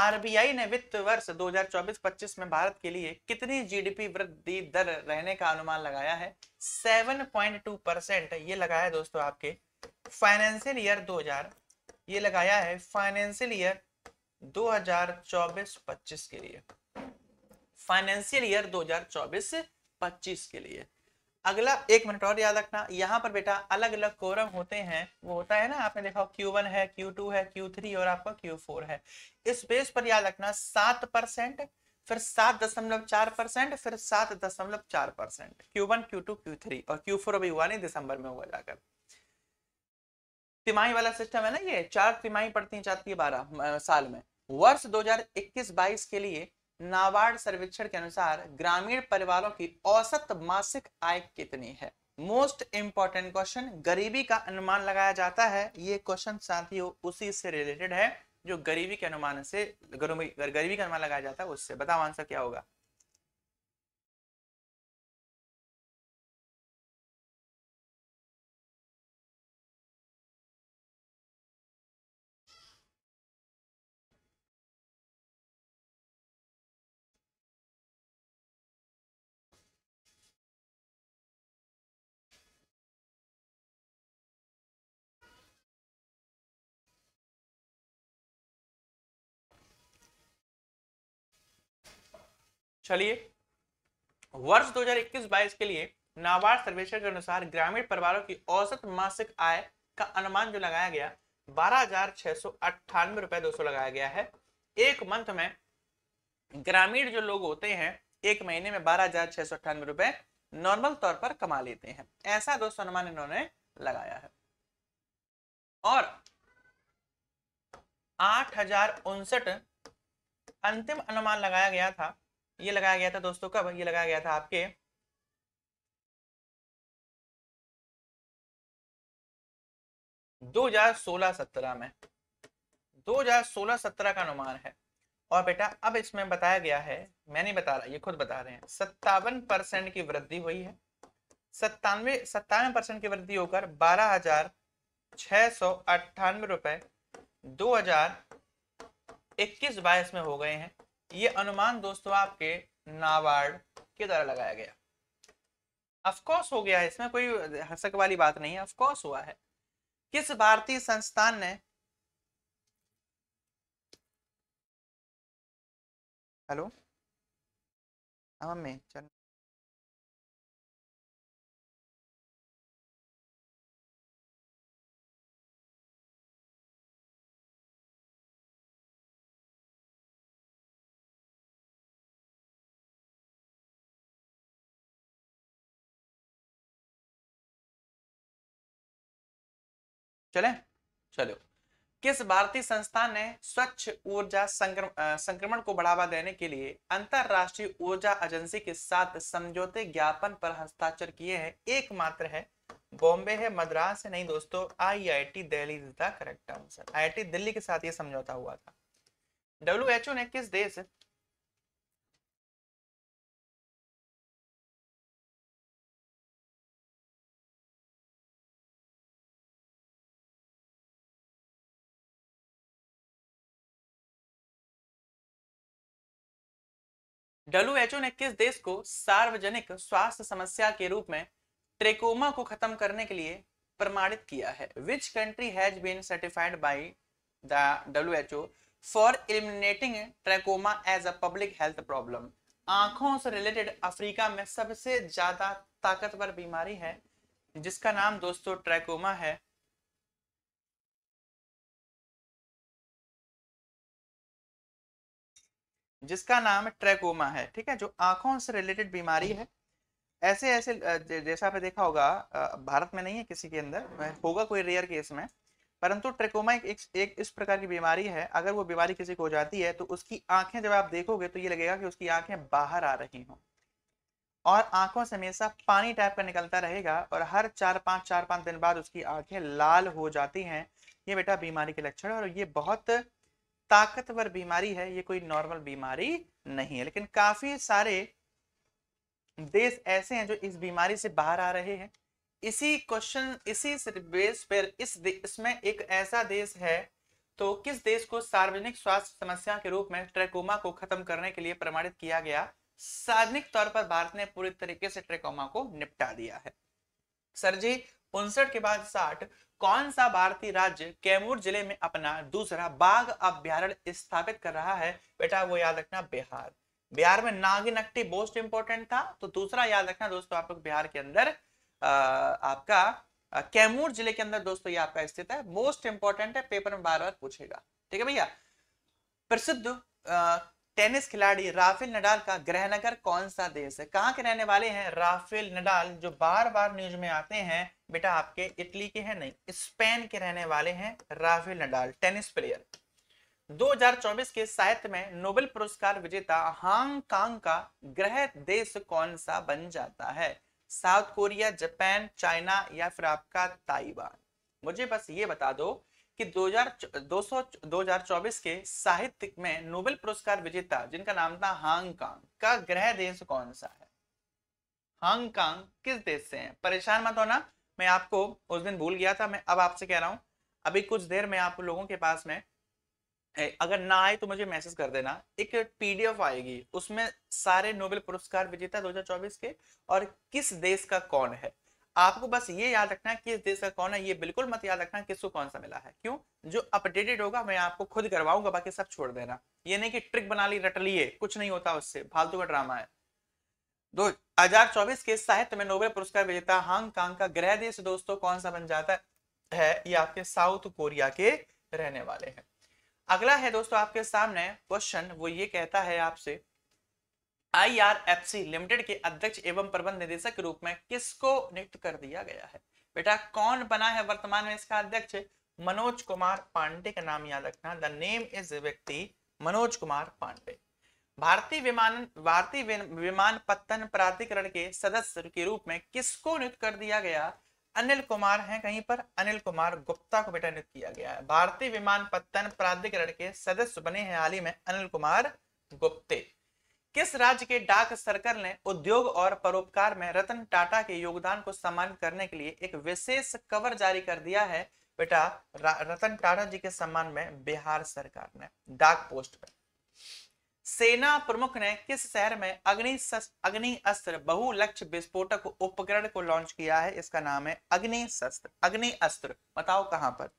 आरबीआई ने वित्त वर्ष 2024-25 में भारत के लिए कितनी जीडीपी वृद्धि दर रहने का अनुमान लगाया है 7.2 परसेंट ये लगाया है दोस्तों आपके फाइनेंशियल ईयर 2000 ये लगाया है फाइनेंशियल ईयर 2024-25 के लिए फाइनेंशियल ईयर 2024-25 के लिए अगला एक मिनट और याद रखना यहाँ पर बेटा अलग अलग कोरम होते हैं वो होता है ना आपने देखा Q1 है Q2 है Q3 और आपका Q4 है इस बेस पर याद रखना सात परसेंट फिर सात दशमलव चार परसेंट फिर सात दशमलव चार percent Q one Q two Q three और क्यू फोर अभी हुआ नहीं दिसंबर में हुआ जाकर तिमाही वाला सिस्टम है ना ये चार तिमाही पड़ती जाती है बारह साल में वर्ष 2021-22 के लिए नाबार्ड सर्वेक्षण के अनुसार ग्रामीण परिवारों की औसत मासिक आय कितनी है मोस्ट इंपॉर्टेंट क्वेश्चन गरीबी का अनुमान लगाया जाता है ये क्वेश्चन साथियों उसी से रिलेटेड है जो गरीबी के अनुमान से गरीबी का अनुमान लगाया जाता है उससे बताओ आंसर क्या होगा चलिए वर्ष 2021-22 के लिए नाबार्ड सर्वेक्षण के अनुसार ग्रामीण परिवारों की औसत मासिक आय का अनुमान जो लगाया गया बारह हजार छह सौ अट्ठानवे दो सौ लगाया गया है एक मंथ में ग्रामीण जो लोग होते हैं एक महीने में बारह हजार छह सौ रुपए नॉर्मल तौर पर कमा लेते हैं ऐसा दोस्तों अनुमान इन्होंने लगाया है और आठ हजार उनसठ अंतिम अनुमान लगाया गया था ये लगाया गया था दोस्तों कब ये लगाया गया था आपके दो हजार सोलह सत्रह में दो हजार सोलह सत्रह का अनुमान है और बेटा अब इसमें बताया गया है मैं नहीं बता रहा ये खुद बता रहे हैं सत्तावन परसेंट की वृद्धि हुई है सत्तानवे सत्तावन परसेंट की वृद्धि होकर बारह हजार छह सौ अट्ठानवे रुपए दो हजार इक्कीस बाईस में हो गए हैं ये अनुमान दोस्तों आपके नाबार्ड के द्वारा लगाया गया अफकोर्स हो गया है इसमें कोई हसक वाली बात नहीं है अफकोर्स हुआ है किस भारतीय संस्थान ने हेलो हाँ मैं चल चले चलो किस भारतीय संस्थान ने स्वच्छ ऊर्जा संक्रमण संक्रमण को बढ़ावा देने के लिए अंतरराष्ट्रीय ऊर्जा एजेंसी के साथ समझौते ज्ञापन पर हस्ताक्षर किए हैं एकमात्र है बॉम्बे है मद्रास है नहीं दोस्तों IIT Delhi Delhi correct answer IIT के साथ ये समझौता हुआ था डब्ल्यू ने किस देश डब्ल्यूएचओ ने किस देश को सार्वजनिक स्वास्थ्य समस्या के रूप में ट्रेकोमा को खत्म करने के लिए प्रमाणित किया है which country has been certified by the O for eliminating trachoma as a public health problem आंखों से रिलेटेड अफ्रीका में सबसे ज्यादा ताकतवर बीमारी है जिसका नाम दोस्तों ट्रैकोमा है जिसका नाम ट्रेकोमा है ठीक है जो आंखों से रिलेटेड बीमारी है ऐसे ऐसे जैसा आपने देखा होगा भारत में नहीं है किसी के अंदर होगा कोई रेयर केस में परंतु ट्रेकोमा एक, एक इस प्रकार की बीमारी है अगर वो बीमारी किसी को हो जाती है तो उसकी आंखें जब आप देखोगे तो ये लगेगा कि उसकी आंखें बाहर आ रही हों और आंखों से हमेशा पानी टाइप का निकलता रहेगा और हर चार पाँच चार पाँच दिन बाद उसकी आंखें लाल हो जाती हैं ये बेटा बीमारी के लक्षण है और ये बहुत ताकतवर बीमारी है ये कोई नॉर्मल बीमारी नहीं है लेकिन काफी सारे देश ऐसे हैं जो इस बीमारी से बाहर आ रहे हैं इसी क्वेश्चन इसी बेस पर इस इसमें एक ऐसा देश है तो किस देश को सार्वजनिक स्वास्थ्य समस्या के रूप में ट्रेकोमा को खत्म करने के लिए प्रमाणित किया गया सार्वजनिक तौर पर भारत ने पूरी तरीके से ट्रेकोमा को निपटा दिया है सर जी उनसठ के बाद साठ कौन सा भारतीय राज्य कैमूर जिले में अपना दूसरा बाघ अभ्यारण स्थापित कर रहा है बेटा वो याद रखना बिहार बिहार में नागिन अक्टी मोस्ट इंपॉर्टेंट था तो दूसरा याद रखना दोस्तों आप लोग बिहार के अंदर आ, आपका कैमूर जिले के अंदर दोस्तों ये आपका स्थित है मोस्ट इंपॉर्टेंट है पेपर में बार बार पूछेगा ठीक है भैया प्रसिद्ध टेनिस खिलाड़ी राफेल नडाल का गृहनगर कौन सा देश है कहाँ के रहने वाले हैं राफेल नडाल जो बार बार न्यूज में आते हैं बेटा आपके इटली के हैं नहीं स्पेन के रहने वाले हैं राफेल नडाल टेनिस प्लेयर 2024 के साहित्य में नोबेल पुरस्कार विजेता हांगकांग का ग्रह देश कौन सा बन जाता है साउथ कोरिया जापान चाइना या फिर आपका ताइवान मुझे बस ये बता दो कि 2024 के साहित्य में नोबेल पुरस्कार विजेता जिनका नाम था हांगकांग का ग्रह देश कौन सा है हांगकांग किस देश से है परेशान मत होना मैं आपको उस दिन भूल गया था मैं अब आपसे कह रहा हूं अभी कुछ देर में आप लोगों के पास में अगर ना आए तो मुझे मैसेज कर देना एक पीडीएफ आएगी उसमें सारे नोबेल पुरस्कार विजेता 2024 के और किस देश का कौन है आपको बस ये याद रखना है किस देश का कौन है ये बिल्कुल मत याद रखना किसको कौन सा मिला है क्यों जो अपडेटेड होगा मैं आपको खुद करवाऊंगा बाकी सब छोड़ देना ये नहीं कि ट्रिक बना ली रट लिए कुछ नहीं होता उससे फालतू का ड्रामा है दो हजार चौबीस के साहित्य में नोबेल पुरस्कार विजेता हांगकांग का ग्रह देश दोस्तों कौन सा बन जाता है ये आपके साउथ कोरिया के रहने वाले हैं अगला है दोस्तों आपके सामने क्वेश्चन वो ये कहता है आपसे आईआरएफसी लिमिटेड के अध्यक्ष एवं प्रबंध निदेशक के रूप में किसको नियुक्त कर दिया गया है बेटा कौन बना है वर्तमान में इसका अध्यक्ष मनोज कुमार पांडे का नाम याद रखना द नेम इज व्यक्ति मनोज कुमार पांडे भारतीय विमान भारतीय विमान पत्तन प्राधिकरण के सदस्य के रूप में किसको नियुक्त कर दिया गया अनिल कुमार हैं कहीं पर अनिल कुमार गुप्ता को बेटा नियुक्त किया गया है भारतीय विमान पत्तन प्राधिकरण के सदस्य बने हैं हाल ही में अनिल कुमार गुप्ते किस राज्य के डाक सर्कल ने उद्योग और परोपकार में रतन टाटा के योगदान को सम्मानित करने के लिए एक विशेष कवर जारी कर दिया है बेटा रतन टाटा जी के सम्मान में बिहार सरकार ने डाक पोस्ट पर सेना प्रमुख ने किस शहर में अग्नि अग्नि अस्त्र बहुलक्ष विस्फोटक उपकरण को लॉन्च किया है इसका नाम है अग्नि शस्त्र अग्नि अस्त्र बताओ कहां पर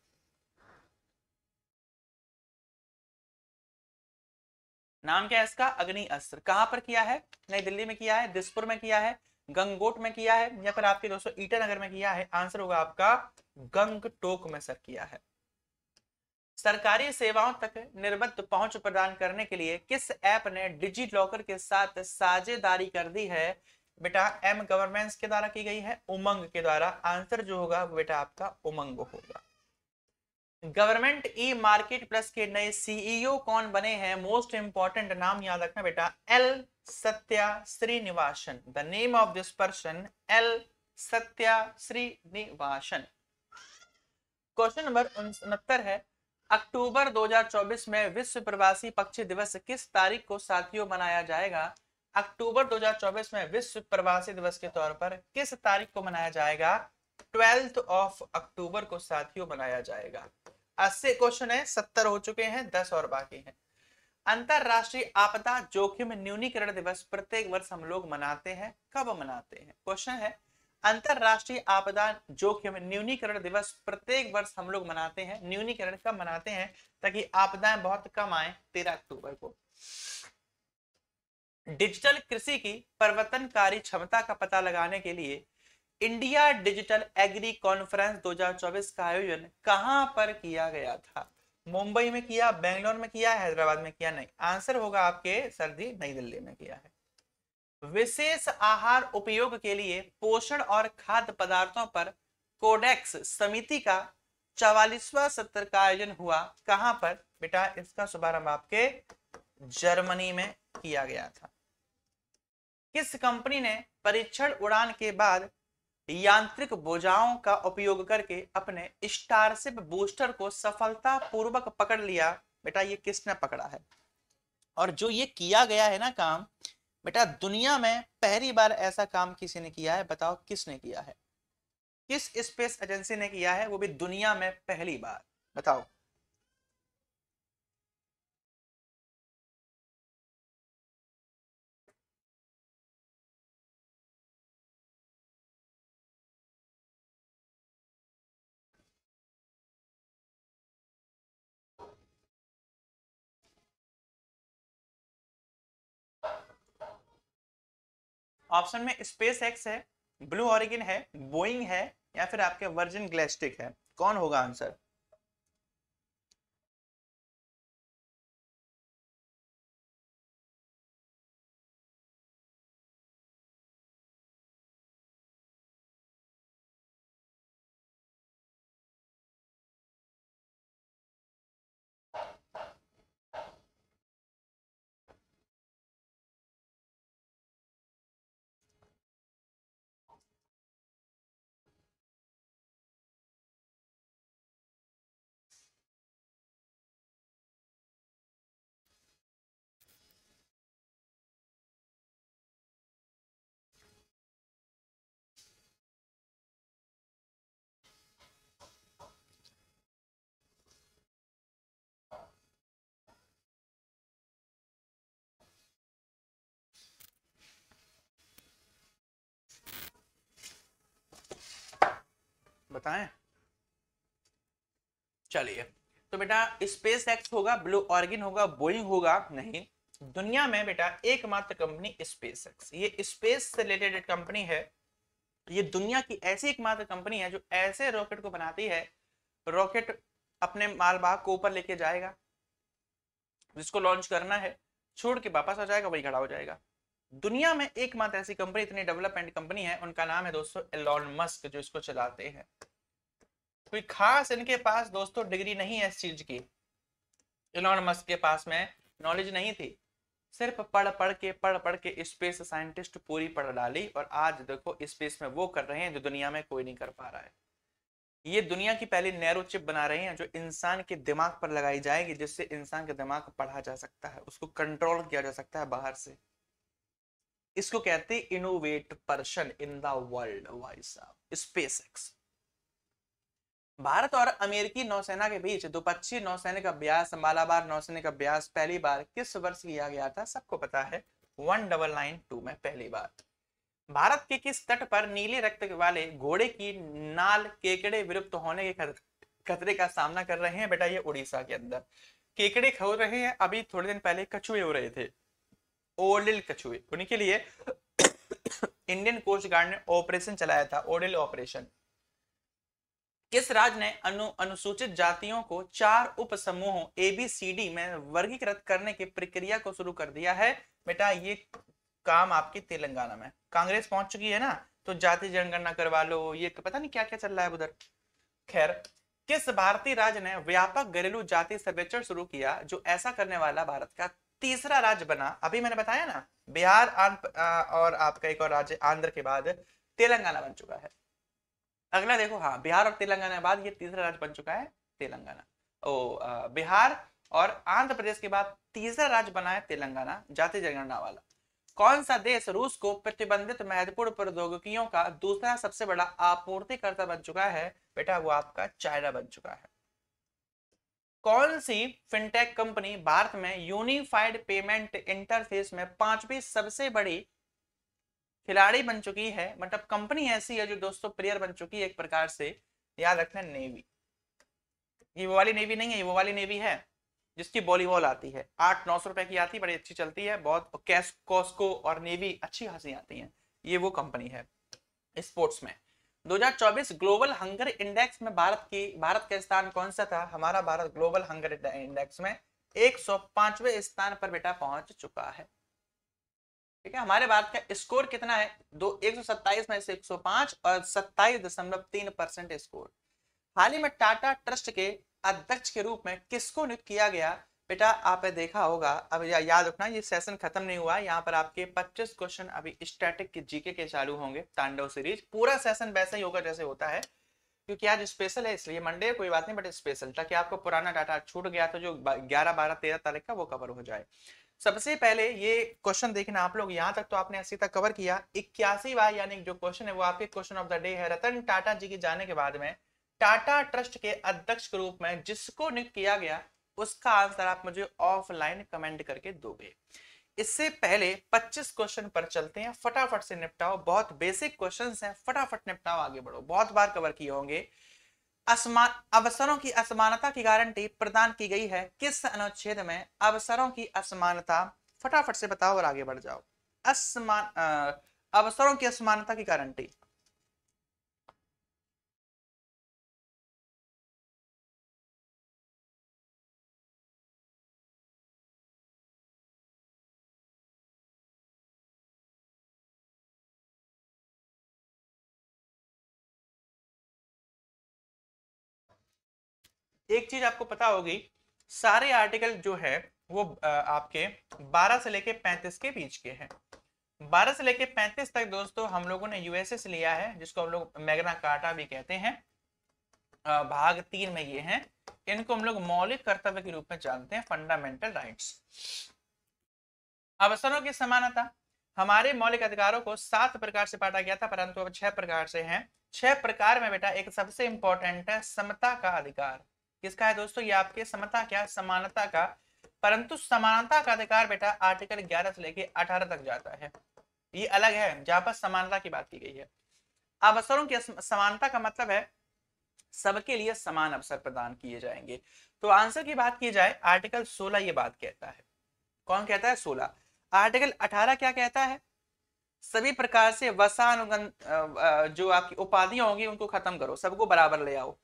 नाम क्या है इसका अग्नि अस्त्र कहां पर किया है नई दिल्ली में किया है दिसपुर में किया है गंगोट में किया है या फिर आपके दोस्तों ईटानगर में किया है आंसर होगा आपका गंगटोक में सर किया है सरकारी सेवाओं तक निर्बद्ध पहुंच प्रदान करने के लिए किस ऐप ने डिजी लॉकर के साथ साझेदारी कर दी है बेटा एम गवर्नमेंट्स के द्वारा की गई है उमंग के द्वारा आंसर जो होगा बेटा आपका उमंग होगा गवर्नमेंट ई मार्केट प्लस के नए सीईओ e कौन बने हैं मोस्ट इंपॉर्टेंट नाम याद रखना बेटा L Satya Srinivasan the name of this person L Satya Srinivasan question number उनहत्तर है अक्टूबर 2024 में विश्व प्रवासी पक्षी दिवस किस तारीख को साथियों मनाया जाएगा अक्टूबर 2024 में विश्व प्रवासी दिवस के तौर पर किस तारीख को मनाया जाएगा ट्वेल्थ ऑफ अक्टूबर को साथियों मनाया जाएगा अस्सी क्वेश्चन है सत्तर हो चुके हैं दस और बाकी हैं अंतरराष्ट्रीय आपदा जोखिम न्यूनीकरण दिवस प्रत्येक वर्ष हम लोग मनाते हैं कब मनाते हैं क्वेश्चन है अंतरराष्ट्रीय आपदा जोखिम न्यूनीकरण दिवस प्रत्येक वर्ष हम लोग मनाते हैं न्यूनीकरण कब मनाते हैं ताकि आपदाएं बहुत कम आए तेरह अक्टूबर को डिजिटल कृषि की परिवर्तनकारी क्षमता का पता लगाने के लिए इंडिया डिजिटल एग्री कॉन्फ्रेंस 2024 का आयोजन कहां पर किया गया था मुंबई में किया बेंगलोर में किया हैदराबाद में किया नहीं आंसर होगा आपके सर्दी नई दिल्ली में किया है विशेष आहार उपयोग के लिए पोषण और खाद्य पदार्थों पर कोडेक्स समिति का चवालीसवा सत्र का आयोजन हुआ कहां पर बेटा इसका शुभारंभ आपके जर्मनी में किया गया था किस कंपनी ने परीक्षण उड़ान के बाद यांत्रिक बोझाओं का उपयोग करके अपने स्टारशिप बूस्टर को सफलतापूर्वक पकड़ लिया बेटा ये किसने पकड़ा है और जो ये किया गया है ना काम बेटा दुनिया में पहली बार ऐसा काम किसी ने किया है बताओ किसने किया है किस स्पेस एजेंसी ने किया है वो भी दुनिया में पहली बार बताओ ऑप्शन में स्पेस एक्स है ब्लू ऑरिगिन है बोइंग है या फिर आपके वर्जिन ग्लेस्टिक है कौन होगा आंसर बताएं चलिए तो बेटा स्पेस एक्स होगा ब्लू ऑर्गिन होगा बोइंग होगा नहीं दुनिया में बेटा एकमात्र कंपनी स्पेस एक्स ये स्पेस से रिलेटेड कंपनी है ये दुनिया की ऐसी एकमात्र कंपनी है जो ऐसे रॉकेट को बनाती है रॉकेट अपने मालबाग को ऊपर लेके जाएगा जिसको लॉन्च करना है छोड़ के वापस आ जाएगा वही खड़ा हो जाएगा दुनिया में एकमात्र ऐसी कंपनी इतनी डेवलपमेंट कंपनी है उनका नाम है दोस्तों एलॉन मस्क जो इसको चलाते हैं कोई खास इनके पास दोस्तों डिग्री नहीं है इस चीज की इलॉन मस्क के पास में नॉलेज नहीं थी सिर्फ पढ़ पढ़ के पढ़ पढ़ के स्पेस साइंटिस्ट पूरी पढ़ डाली और आज देखो स्पेस में वो कर रहे हैं जो दुनिया में कोई नहीं कर पा रहा है ये दुनिया की पहली नैरो चिप बना रहे हैं जो इंसान के दिमाग पर लगाई जाएगी जिससे इंसान के दिमाग पढ़ा जा सकता है उसको कंट्रोल किया जा सकता है बाहर से इसको कहते हैं innovate person in the world vice SpaceX Bharat और अमेरिकी नौसेना के बीच द्विपक्षीय नौसैनिक अभ्यास मालाबार नौसैनिक अभ्यास पहली बार किस वर्ष किया गया था सबको पता है वन डबल नाइन टू में पहली बार भारत के किस तट पर नीले रक्त वाले घोड़े की नाल केकड़े विलुप्त होने के खतरे का सामना कर रहे हैं बेटा ये उड़ीसा के अंदर केकड़े खो रहे हैं अभी थोड़े दिन पहले कछुए हो रहे थे ओडिल कछुए उनके लिए इंडियन कोस्ट गार्ड ने ऑपरेशन चलाया था ओडिल ऑपरेशन किस राज्य ने अनु अनुसूचित जातियों को चार उप समूहों ए बी सी डी में वर्गीकृत करने की प्रक्रिया को शुरू कर दिया है बेटा ये काम आपके तेलंगाना में कांग्रेस पहुंच चुकी है ना तो जाति जनगणना करवा लो ये तो पता नहीं क्या क्या चल रहा है उधर खैर किस भारतीय राज्य ने व्यापक घरेलू जाति सर्वेक्षण शुरू किया जो ऐसा करने वाला भारत का तीसरा राज्य बना अभी मैंने बताया ना बिहार और आपका एक और राज्य आंध्र के बाद तेलंगाना बन चुका है अगला देखो हाँ बिहार और तेलंगाना बाद ये तीसरा राज्य बन चुका है तेलंगाना ओ आ, बिहार और आंध्र प्रदेश के बाद तीसरा राज्य बना है तेलंगाना जाति जनगणना वाला कौन सा देश रूस को प्रतिबंधित महत्वपूर्ण प्रौद्योगिकियों का दूसरा सबसे बड़ा आपूर्तिकर्ता बन चुका है बेटा वो आपका चाइना बन चुका है कौन सी फिनटेक कंपनी भारत में यूनिफाइड पेमेंट इंटरफेस में पांचवी सबसे बड़ी खिलाड़ी बन चुकी है मतलब कंपनी ऐसी है जो दोस्तों प्लेयर बन चुकी है एक प्रकार से याद रखना नेवी ये वो वाली नेवी नहीं है ये वो वाली नेवी है जिसकी वॉलीबॉल आती है आठ नौ सौ रुपए की आती है बड़ी अच्छी चलती है बहुत कैश कॉस्को और नेवी अच्छी खासी आती है ये वो कंपनी है स्पोर्ट्स में 2024 ग्लोबल हंगर इंडेक्स में भारत की भारत का स्थान कौन सा था हमारा भारत ग्लोबल हंगर इंडेक्स में 105वें स्थान पर बेटा पहुंच चुका है ठीक है हमारे भारत का स्कोर कितना है दो एक में से 105 और 27.3 परसेंट स्कोर हाल ही में टाटा ट्रस्ट के अध्यक्ष के रूप में किसको नियुक्त किया गया बेटा आपने देखा होगा अब या, याद रखना ये सेशन खत्म नहीं हुआ यहाँ पर आपके 25 क्वेश्चन अभी स्टैटिक के जीके के चालू होंगे तांडव सीरीज पूरा सेशन वैसा ही होगा जैसे होता है क्योंकि आज स्पेशल है इसलिए मंडे कोई बात नहीं बट स्पेशल ताकि आपको पुराना डाटा छूट गया तो जो 11 12 13 तारीख का वो कवर हो जाए सबसे पहले ये क्वेश्चन देखना आप लोग यहाँ तक तो आपने अस्सी तक कवर किया इक्यासी बार यानी जो क्वेश्चन है वो आपके क्वेश्चन ऑफ द डे है रतन टाटा जी के जाने के बाद में टाटा ट्रस्ट के अध्यक्ष के रूप में जिसको नियुक्त किया गया उसका आंसर आप मुझे ऑफलाइन कमेंट करके दोगे इससे पहले 25 क्वेश्चन पर चलते हैं फटाफट से निपटाओ बहुत बेसिक क्वेश्चंस हैं फटाफट निपटाओ आगे बढ़ो बहुत बार कवर किए होंगे असमान अवसरों की असमानता की गारंटी प्रदान की गई है किस अनुच्छेद में अवसरों की असमानता फटाफट से बताओ और आगे बढ़ जाओ असमान अवसरों की असमानता की गारंटी एक चीज आपको पता होगी सारे आर्टिकल जो है वो आपके 12 से लेके 35 के बीच के हैं 12 से लेके 35 तक दोस्तों हम लोगों ने यूएसए से लिया है जिसको हम लोग मैगना काटा भी कहते हैं भाग तीन में ये हैं इनको हम लोग मौलिक कर्तव्य के रूप में जानते हैं फंडामेंटल राइट्स अवसरों की समानता हमारे मौलिक अधिकारों को सात प्रकार से बांटा गया था परंतु अब छह प्रकार से हैं छह प्रकार में बेटा एक सबसे इंपॉर्टेंट है समता का अधिकार किसका है दोस्तों ये आपके समता क्या समानता का परंतु समानता का अधिकार बेटा आर्टिकल 11 से लेकर 18 तक जाता है ये अलग है जहां पर समानता की बात की गई है अवसरों की समानता का मतलब है सबके लिए समान अवसर प्रदान किए जाएंगे तो आंसर की बात की जाए आर्टिकल 16 ये बात कहता है कौन कहता है 16 आर्टिकल 18 क्या कहता है सभी प्रकार से वसानुगन जो आपकी उपाधियां होंगी उनको खत्म करो सबको बराबर ले आओ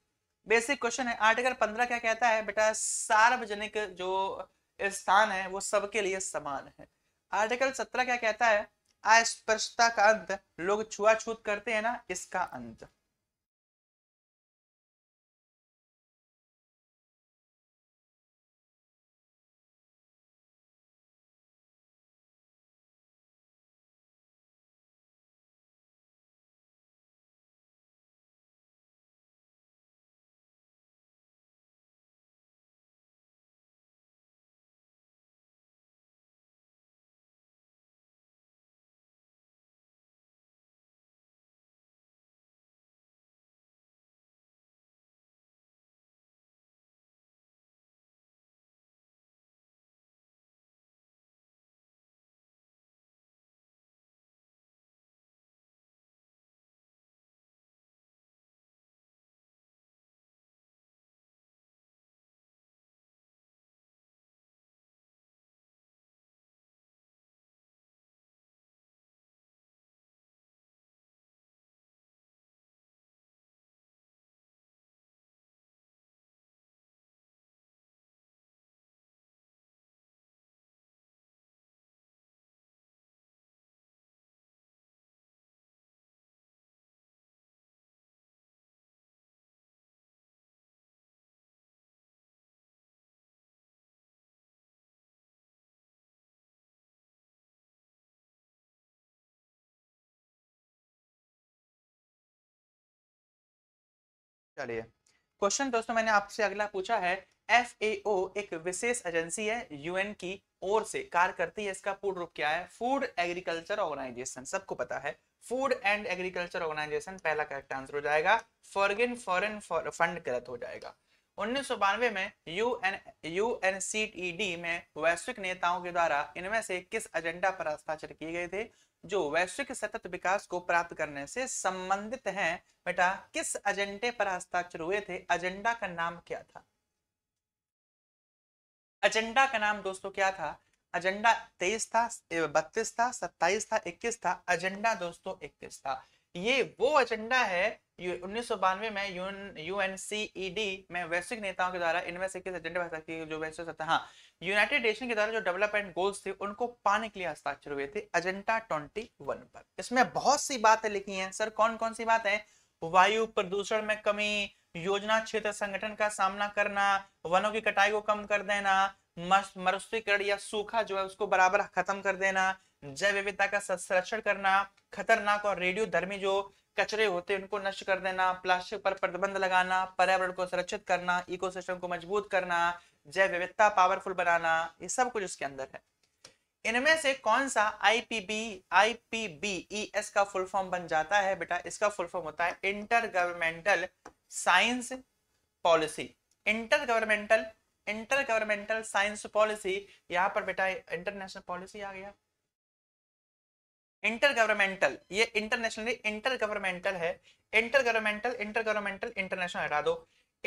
बेसिक क्वेश्चन है आर्टिकल पंद्रह क्या कहता है बेटा सार्वजनिक जो स्थान है वो सबके लिए समान है आर्टिकल सत्रह क्या कहता है अस्पृश्यता का अंत लोग छुआछूत करते हैं ना इसका अंत चलिए क्वेश्चन दोस्तों मैंने आपसे अगला पूछा है एफ एक विशेष एजेंसी है यूएन की ओर से कार्य करती है इसका पूर्ण रूप क्या है फूड एग्रीकल्चर ऑर्गेनाइजेशन सबको पता है फूड एंड एग्रीकल्चर ऑर्गेनाइजेशन पहला करेक्ट आंसर हो जाएगा फॉरगिन फॉरन फंड गलत हो जाएगा उन्नीस में यूएन यूएनसीटीडी में वैश्विक नेताओं के द्वारा इनमें से किस एजेंडा पर हस्ताक्षर किए गए थे जो वैश्विक सतत विकास को प्राप्त करने से संबंधित हैं बेटा किस एजेंडे पर हस्ताक्षर हुए थे एजेंडा का नाम क्या था एजेंडा का नाम दोस्तों क्या था एजेंडा तेईस था बत्तीस था सत्ताईस था इक्कीस था एजेंडा दोस्तों इक्कीस था ये वो एजेंडा है उन्नीस में यू e में वैश्विक नेताओं के द्वारा इनमें से किस एजेंडे पर जो वैश्विक हाँ यूनाइटेड नेशन के द्वारा जो डेवलपमेंट गोल्स थे उनको पाने के लिए हस्ताक्षर हुए थे एजेंडा ट्वेंटी पर इसमें बहुत सी बातें लिखी सर कौन कौन सी बात है वायु प्रदूषण में कमी योजना क्षेत्र संगठन का सामना करना वनों की कटाई को कम कर देना मरुस्थीकरण या सूखा जो है उसको बराबर खत्म कर देना जैव विविधता का संरक्षण करना खतरनाक और रेडियो धर्मी जो कचरे होते हैं उनको नष्ट कर देना प्लास्टिक पर प्रतिबंध लगाना पर्यावरण को सुरक्षित करना इकोसिस्टम को मजबूत करना जैव विविधता पावरफुल बनाना ये सब कुछ उसके अंदर है इनमें से कौन सा आईपीबी एस e का फुल फॉर्म बन जाता है बेटा इसका फुल फॉर्म होता है inter governmental science policy inter governmental inter governmental science policy यहाँ पर बेटा इंटरनेशनल पॉलिसी आ गया इंटर गवर्नमेंटल ये इंटरनेशनली इंटर गवर्नमेंटल है inter governmental inter governmental international हटा दो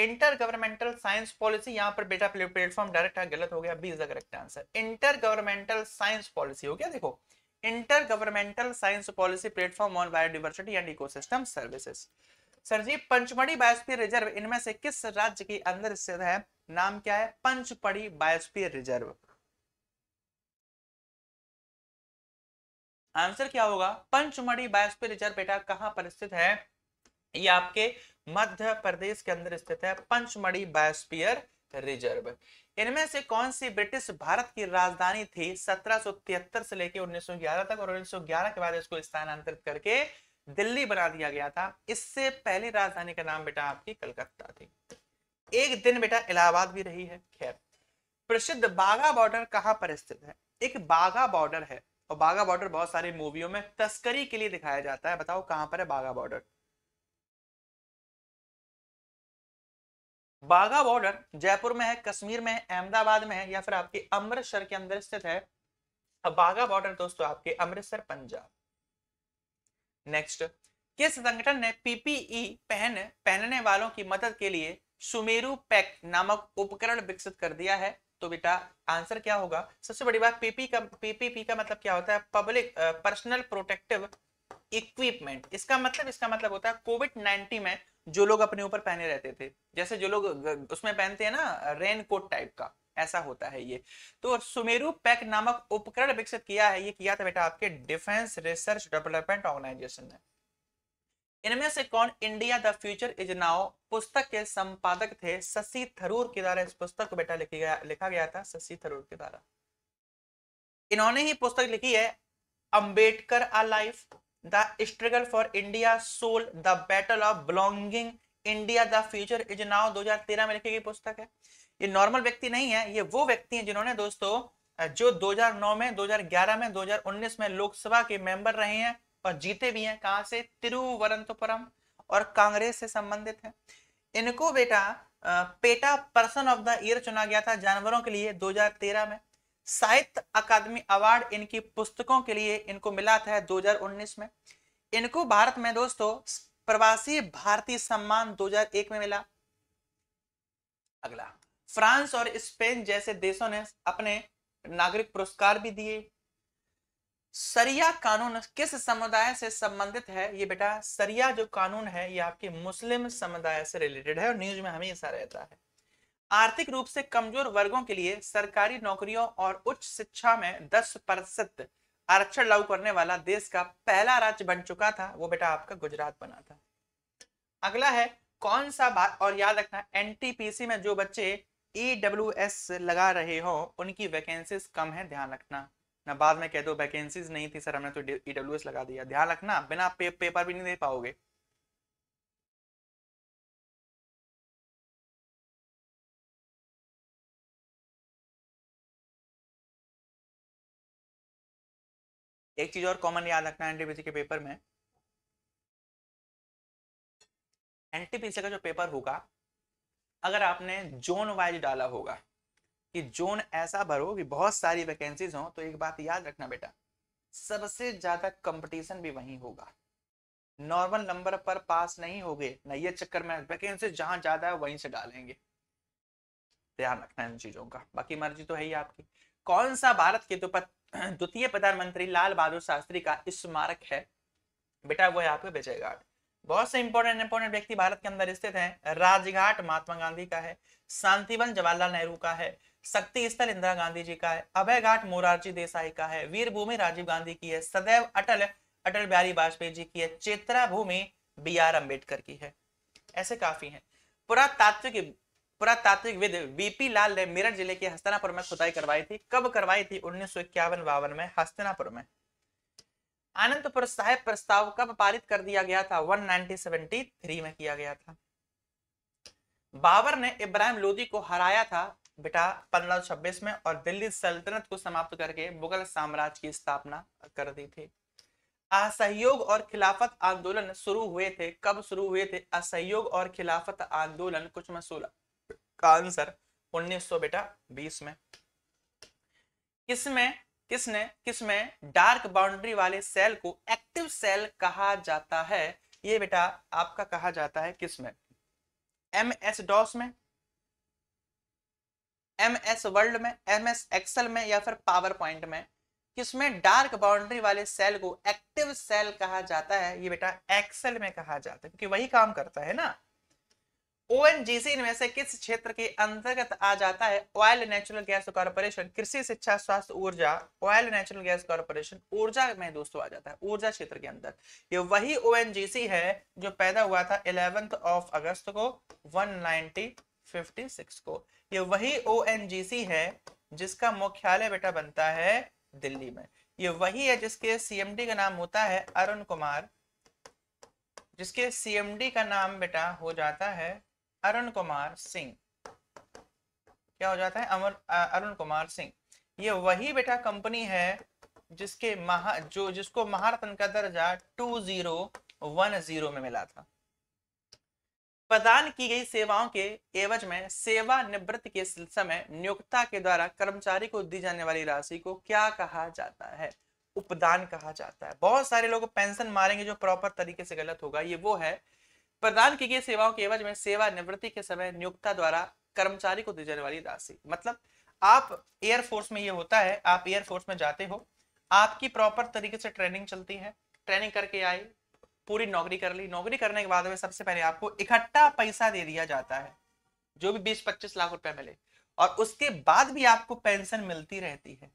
इंटर गवर्नमेंटल साइंस पॉलिसी यहाँ पर बेटा प्लेटफॉर्म डायरेक्ट गलत हो गया B is the correct answer inter governmental science policy हो गया देखो inter governmental science policy platform on biodiversity and ecosystem services sir ji Pachmarhi biosphere reserve इनमें से किस राज्य के अंदर स्थित है नाम क्या है पंचमढ़ी बायोस्पियर रिजर्व आंसर क्या होगा पंचमढ़ी बायोस्फीयर रिजर्व बेटा कहां पर स्थित है ये आपके मध्य प्रदेश के अंदर स्थित है पंचमढ़ी बायोस्पियर रिजर्व इनमें से कौन सी ब्रिटिश भारत की राजधानी थी सत्रह से लेकर 1911 तक और 1911 के बाद इसको स्थानांतरित करके दिल्ली बना दिया गया था इससे पहले राजधानी का नाम बेटा आपकी कलकत्ता थी एक दिन बेटा इलाहाबाद भी रही है खैर प्रसिद्ध बाघा बॉर्डर कहाँ पर स्थित है एक बाघा बॉर्डर है और बाघा बॉर्डर बहुत सारी मूवियों में तस्करी के लिए दिखाया जाता है बताओ कहां पर है बाघा बॉर्डर बाघा बॉर्डर जयपुर में है कश्मीर में है अहमदाबाद में है या फिर आपके अमृतसर के अंदर स्थित है अब बाघा बॉर्डर दोस्तों आपके अमृतसर पंजाब नेक्स्ट किस संगठन ने पीपीई e पहन पहनने वालों की मदद के लिए सुमेरु पैक नामक उपकरण विकसित कर दिया है तो बेटा आंसर क्या होगा सबसे बड़ी बात पीपी का पीपीपी का मतलब क्या होता है पब्लिक पर्सनल प्रोटेक्टिव इक्विपमेंट इसका मतलब इसका मतलब होता है कोविड नाइनटीन में जो लोग अपने ऊपर पहने रहते थे जैसे जो लोग उसमें पहनते हैं ना रेन कोट टाइप का ऐसा होता है ये तो सुमेरु पैक नामक उपकरण विकसित किया है ये किया था बेटा आपके डिफेंस रिसर्च डेवलपमेंट ऑर्गेनाइजेशन ने इनमें से कौन India the future is now पुस्तक के संपादक थे शशि थरूर के द्वारा इस पुस्तक को बेटा लिखी गया लिखा गया था शशि थरूर के द्वारा इन्होंने ही पुस्तक लिखी है Ambedkar a life the struggle for India soul the battle of belonging India the future is now 2013 में लिखी गई पुस्तक है ये नॉर्मल व्यक्ति नहीं है ये वो व्यक्ति है जिन्होंने दोस्तों जो 2009 में 2011 में 2019 में लोकसभा के मेंबर रहे हैं और जीते भी हैं कहाँ से तिरुवनंतपुरम और कांग्रेस से संबंधित हैं इनको बेटा PETA person of the year चुना गया था जानवरों के लिए 2013 में साहित्य अकादमी अवार्ड इनकी पुस्तकों के लिए इनको मिला था 2019 में इनको भारत में दोस्तों प्रवासी भारतीय सम्मान 2001 में मिला अगला फ्रांस और स्पेन जैसे देशों ने अपने नागरिक पुरस्कार भी दिए सरिया कानून किस समुदाय से संबंधित है ये बेटा सरिया जो कानून है ये आपके मुस्लिम समुदाय से रिलेटेड है और न्यूज में हमेशा रहता है आर्थिक रूप से कमजोर वर्गों के लिए सरकारी नौकरियों और उच्च शिक्षा में 10 प्रतिशत आरक्षण लागू करने वाला देश का पहला राज्य बन चुका था वो बेटा आपका गुजरात बना था अगला है कौन सा बात और याद रखना एन में जो बच्चे ईडब्ल्यू e लगा रहे हो उनकी वैकेंसीज कम है ध्यान रखना ना बाद में कह दो वैकेंसीज नहीं थी सर हमने तो ईडब्ल्यू एस e लगा दिया ध्यान रखना बिना पे, पेपर भी नहीं दे पाओगे एक चीज और कॉमन याद रखना एनटीपीसी के पेपर में एनटीपीसी का जो पेपर होगा अगर आपने जोन वाइज डाला होगा कि जोन ऐसा भरो कि बहुत सारी वैकेंसीज हों तो एक बात याद रखना बेटा सबसे ज्यादा कंपटीशन भी वहीं होगा नॉर्मल नंबर पर पास नहीं होगे ना ये चक्कर में वैकेंसी जहां ज्यादा है वहीं से डालेंगे ध्यान रखना इन चीजों का बाकी मर्जी तो है ही आपकी कौन सा भारत के द्वितीय प्रधानमंत्री लाल बहादुर शास्त्री का स्मारक है बेटा वो है आपके विजय घाट बहुत से इंपॉर्टेंट इंपॉर्टेंट व्यक्ति भारत के अंदर स्थित हैं राजघाट महात्मा गांधी का है शांतिवन जवाहरलाल नेहरू का है शक्ति स्थल इंदिरा गांधी जी का है अभय घाट मोरारजी देसाई का है भूमि राजीव गांधी की है सदैव अटल अटल बिहारी वाजपेयी जी की है चेतरा भूमि बी आर अम्बेडकर की है ऐसे काफी है पुरातात्विक पुरातात्विक विद बीपी लाल ने मेरठ जिले के हस्तनापुर में खुदाई करवाई थी कब करवाई थी उन्नीस सौ इक्यावन बावन में हस्तनापुर में आनंदपुर साहेब प्रस्ताव कब पारित कर दिया गया था 1973 में किया गया था बाबर ने इब्राहिम लोदी को हराया था बेटा पंद्रह में और दिल्ली सल्तनत को समाप्त करके मुगल साम्राज्य की स्थापना कर दी थी असहयोग और खिलाफत आंदोलन शुरू हुए थे कब शुरू हुए थे असहयोग और खिलाफत आंदोलन कुछ मसूल का आंसर 1900 बेटा 20 में किसमें किसने किसमें डार्क बाउंड्री वाले सेल को एक्टिव सेल कहा जाता है ये बेटा आपका कहा जाता है किसमें एम एस डॉस में एम एस वर्ल्ड में एम एस एक्सल में या फिर पावर पॉइंट में किसमें डार्क बाउंड्री वाले सेल को एक्टिव सेल कहा जाता है ये बेटा एक्सेल में कहा जाता है क्योंकि वही काम करता है ना ओ में से किस क्षेत्र के अंतर्गत आ जाता है ऑयल नेचुरल गैस कॉर्पोरेशन कृषि शिक्षा स्वास्थ्य ऊर्जा ऑयल नेचुरल गैस कॉर्पोरेशन ऊर्जा में दोस्तों आ जाता है ऊर्जा क्षेत्र के अंदर ये वही ओ है जो पैदा हुआ था इलेवेंथ ऑफ अगस्त को वन 56 को ये वही ओ है जिसका मुख्यालय बेटा बनता है दिल्ली में ये वही है जिसके सीएमडी का नाम होता है अरुण कुमार जिसके सीएमडी का नाम बेटा हो जाता है अरुण कुमार सिंह क्या हो जाता है अमर अरुण कुमार सिंह ये वही बेटा कंपनी है जिसके महा जो जिसको महारत्न का दर्जा टू जीरो वन जीरो में मिला था प्रदान की गई सेवाओं के एवज में सेवा निवृत्त के समय नियोक्ता के द्वारा कर्मचारी को दी जाने वाली राशि को क्या कहा जाता है उपदान कहा जाता है बहुत सारे लोग पेंशन मारेंगे जो प्रॉपर तरीके से गलत होगा ये वो है प्रदान की गई सेवाओं के एवज में सेवानिवृत्ति के समय नियोक्ता द्वारा कर्मचारी को दी जाने वाली राशि मतलब आप एयरफोर्स में ये होता है आप एयरफोर्स में जाते हो आपकी प्रॉपर तरीके से ट्रेनिंग चलती है ट्रेनिंग करके आए पूरी नौकरी कर ली नौकरी करने के बाद में सबसे पहले आपको इकट्ठा पैसा दे दिया जाता है जो भी बीस पच्चीस लाख रुपए मिले और उसके बाद भी आपको पेंशन मिलती रहती है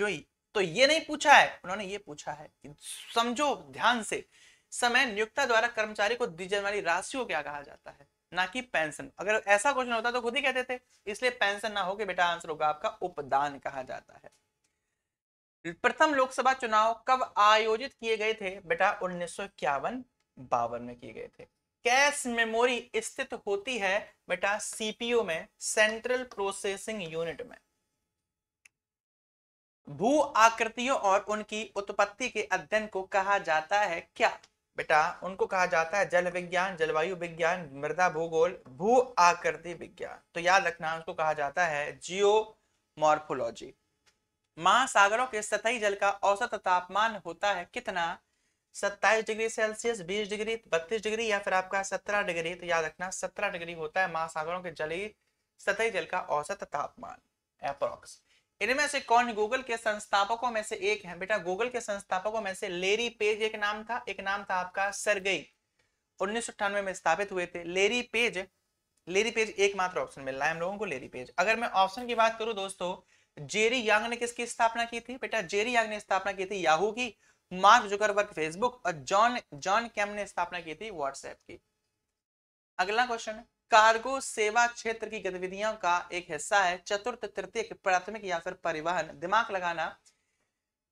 जो ही तो ये नहीं पूछा है उन्होंने ये पूछा है कि समझो ध्यान से समय नियोक्ता द्वारा कर्मचारी को दी जाने वाली राशि को क्या कहा जाता है ना कि पेंशन अगर ऐसा क्वेश्चन होता तो खुद ही कहते थे इसलिए पेंशन ना हो होके बेटा आंसर होगा आपका उपदान कहा जाता है प्रथम लोकसभा चुनाव कब आयोजित किए गए थे बेटा उन्नीस सौ बावन में किए गए थे कैश मेमोरी स्थित होती है बेटा सीपीओ में सेंट्रल प्रोसेसिंग यूनिट में भू आकृतियों और उनकी उत्पत्ति के अध्ययन को कहा जाता है क्या बेटा उनको कहा जाता है जल विज्ञान जलवायु विज्ञान मृदा भूगोल भू आकृति विज्ञान तो याद रखना उसको कहा जाता है जियो मॉर्फोलॉजी महासागरों के सतही जल का औसत तापमान होता है कितना 27 डिग्री सेल्सियस 20 डिग्री 32 डिग्री या फिर आपका 17 डिग्री तो याद रखना 17 डिग्री होता है महासागरों के जल सतही जल का औसत तापमान अप्रोक्स इनमें से कौन गूगल के संस्थापकों में से एक है बेटा गूगल के संस्थापकों में से लेरी पेज एक नाम था एक नाम था आपका सरगई उन्नीस में स्थापित हुए थे लेरी पेज लेरी पेज एकमात्र ऑप्शन मिल रहा है हम लोगों को लेरी पेज अगर मैं ऑप्शन की बात करूं दोस्तों जेरी यांग ने किसकी स्थापना की थी बेटा जेरी यांग ने स्थापना की थी याहू की मार्क जुकरबर्ग फेसबुक और जॉन जॉन कैम ने स्थापना की थी व्हाट्सएप की अगला क्वेश्चन कार्गो सेवा क्षेत्र की गतिविधियों का एक हिस्सा है चतुर्थ तृतीय प्राथमिक या फिर परिवहन दिमाग लगाना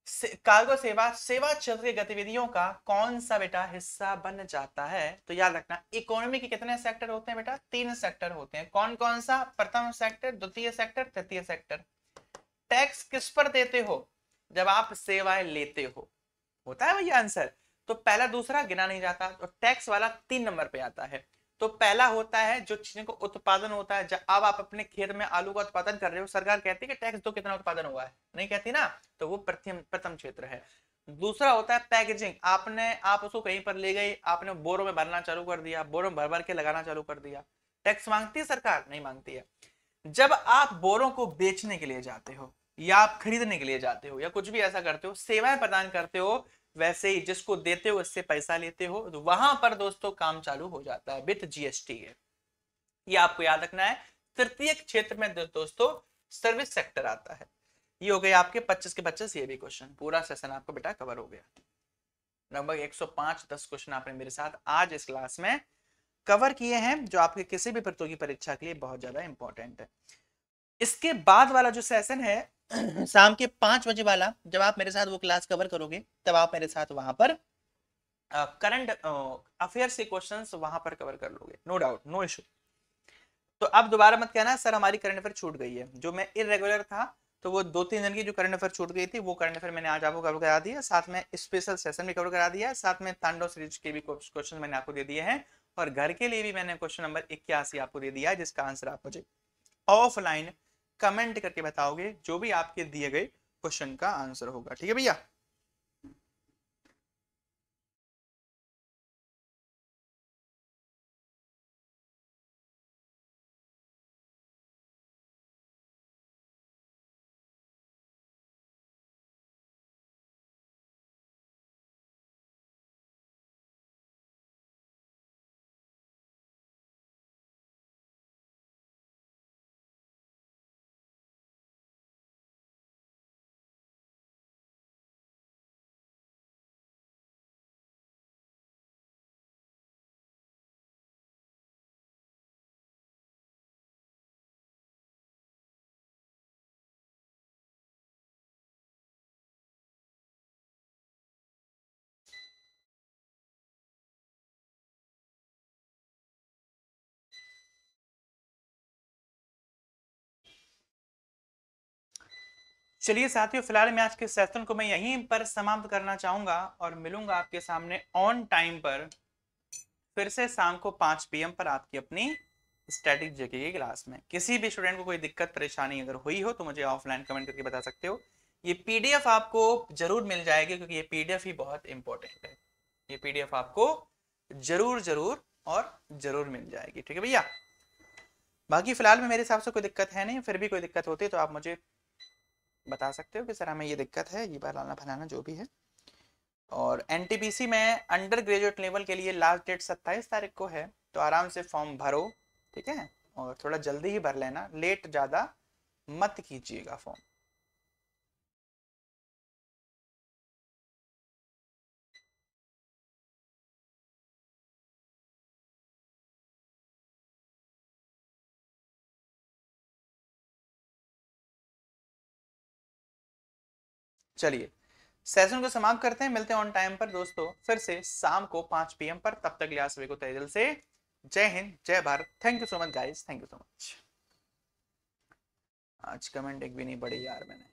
से, कार्गो सेवा सेवा क्षेत्र की गतिविधियों का कौन सा बेटा हिस्सा बन जाता है तो याद रखना इकोनॉमी के कितने सेक्टर होते हैं बेटा तीन सेक्टर होते हैं कौन कौन सा प्रथम सेक्टर द्वितीय सेक्टर तृतीय सेक्टर टैक्स किस पर देते हो जब आप सेवाएं लेते हो होता है भैया आंसर तो पहला दूसरा गिना नहीं जाता तो टैक्स वाला तीन नंबर पे आता है तो पहला होता है जो चीजों को उत्पादन होता है जब आप अपने खेत में आलू का उत्पादन कर रहे हो सरकार कहती है कि टैक्स दो कितना उत्पादन हुआ है नहीं कहती ना तो वो प्रथम प्रथम क्षेत्र है दूसरा होता है पैकेजिंग आपने आप उसको कहीं पर ले गए आपने बोरों में भरना चालू कर दिया बोरों में भर भर के लगाना चालू कर दिया टैक्स मांगती है सरकार नहीं मांगती है जब आप बोरों को बेचने के लिए जाते हो या आप खरीदने के लिए जाते हो या कुछ भी ऐसा करते हो सेवाएं प्रदान करते हो वैसे ही जिसको देते हो उससे पैसा लेते हो तो वहां पर दोस्तों काम चालू हो जाता है विथ जीएसटी ये आपको याद रखना है तृतीय क्षेत्र में दोस्तों सर्विस सेक्टर आता है ये हो गया आपके 25 के 25 ये भी क्वेश्चन पूरा सेशन आपको बेटा कवर हो गया लगभग 105 10 क्वेश्चन आपने मेरे साथ आज इस क्लास में कवर किए हैं जो आपके किसी भी प्रतियोगी परीक्षा के लिए बहुत ज्यादा इंपॉर्टेंट है इसके बाद वाला जो सेशन है शाम के पांच बजे वाला जब आप मेरे साथ वो क्लास कवर करोगे तब आप मेरे साथ वहां पर करंट अफेयर से क्वेश्चंस वहां पर कवर कर लोगे नो डाउट नो इशू तो अब दोबारा मत कहना सर हमारी करंट अफेयर छूट गई है जो मैं इरेगुलर था तो वो दो तीन दिन की जो करंट अफेयर छूट गई थी वो करंट अफेयर मैंने आज आपको कवर करा दिया साथ में स्पेशल सेशन भी कवर करा दिया साथ में तांडो सीरीज के भी क्वेश्चन मैंने आपको दे दिए हैं और घर के लिए भी मैंने क्वेश्चन नंबर इक्यासी आपको दे दिया है जिसका आंसर आप मुझे ऑफलाइन कमेंट करके बताओगे जो भी आपके दिए गए क्वेश्चन का आंसर होगा ठीक है भैया चलिए साथियों फिलहाल मैं आज के सेशन को मैं यहीं पर समाप्त करना चाहूंगा और मिलूंगा आपके सामने ऑन टाइम पर फिर से शाम को पांच पी पर आपकी अपनी स्टैटिक जेके की क्लास में किसी भी स्टूडेंट को कोई दिक्कत परेशानी अगर हुई हो तो मुझे ऑफलाइन कमेंट करके बता सकते हो ये पीडीएफ आपको जरूर मिल जाएगी क्योंकि ये पीडीएफ ही बहुत इंपॉर्टेंट है ये पीडीएफ आपको जरूर जरूर और जरूर मिल जाएगी ठीक है भैया बाकी फिलहाल में मेरे हिसाब से कोई दिक्कत है नहीं फिर भी कोई दिक्कत होती है तो आप मुझे बता सकते हो कि सर हमें ये दिक्कत है ये फलाना फलाना जो भी है और एन में अंडर ग्रेजुएट लेवल के लिए लास्ट डेट सत्ताईस तारीख को है तो आराम से फॉर्म भरो ठीक है और थोड़ा जल्दी ही भर लेना लेट ज़्यादा मत कीजिएगा फॉर्म चलिए सेशन को समाप्त करते हैं मिलते हैं ऑन टाइम पर दोस्तों फिर से शाम को पांच पीएम पर तब तक लिया सभी को तय दिल से Jai Hind Jai Bharat thank you so much guys thank you so much आज कमेंट एक भी नहीं पड़ी यार मैंने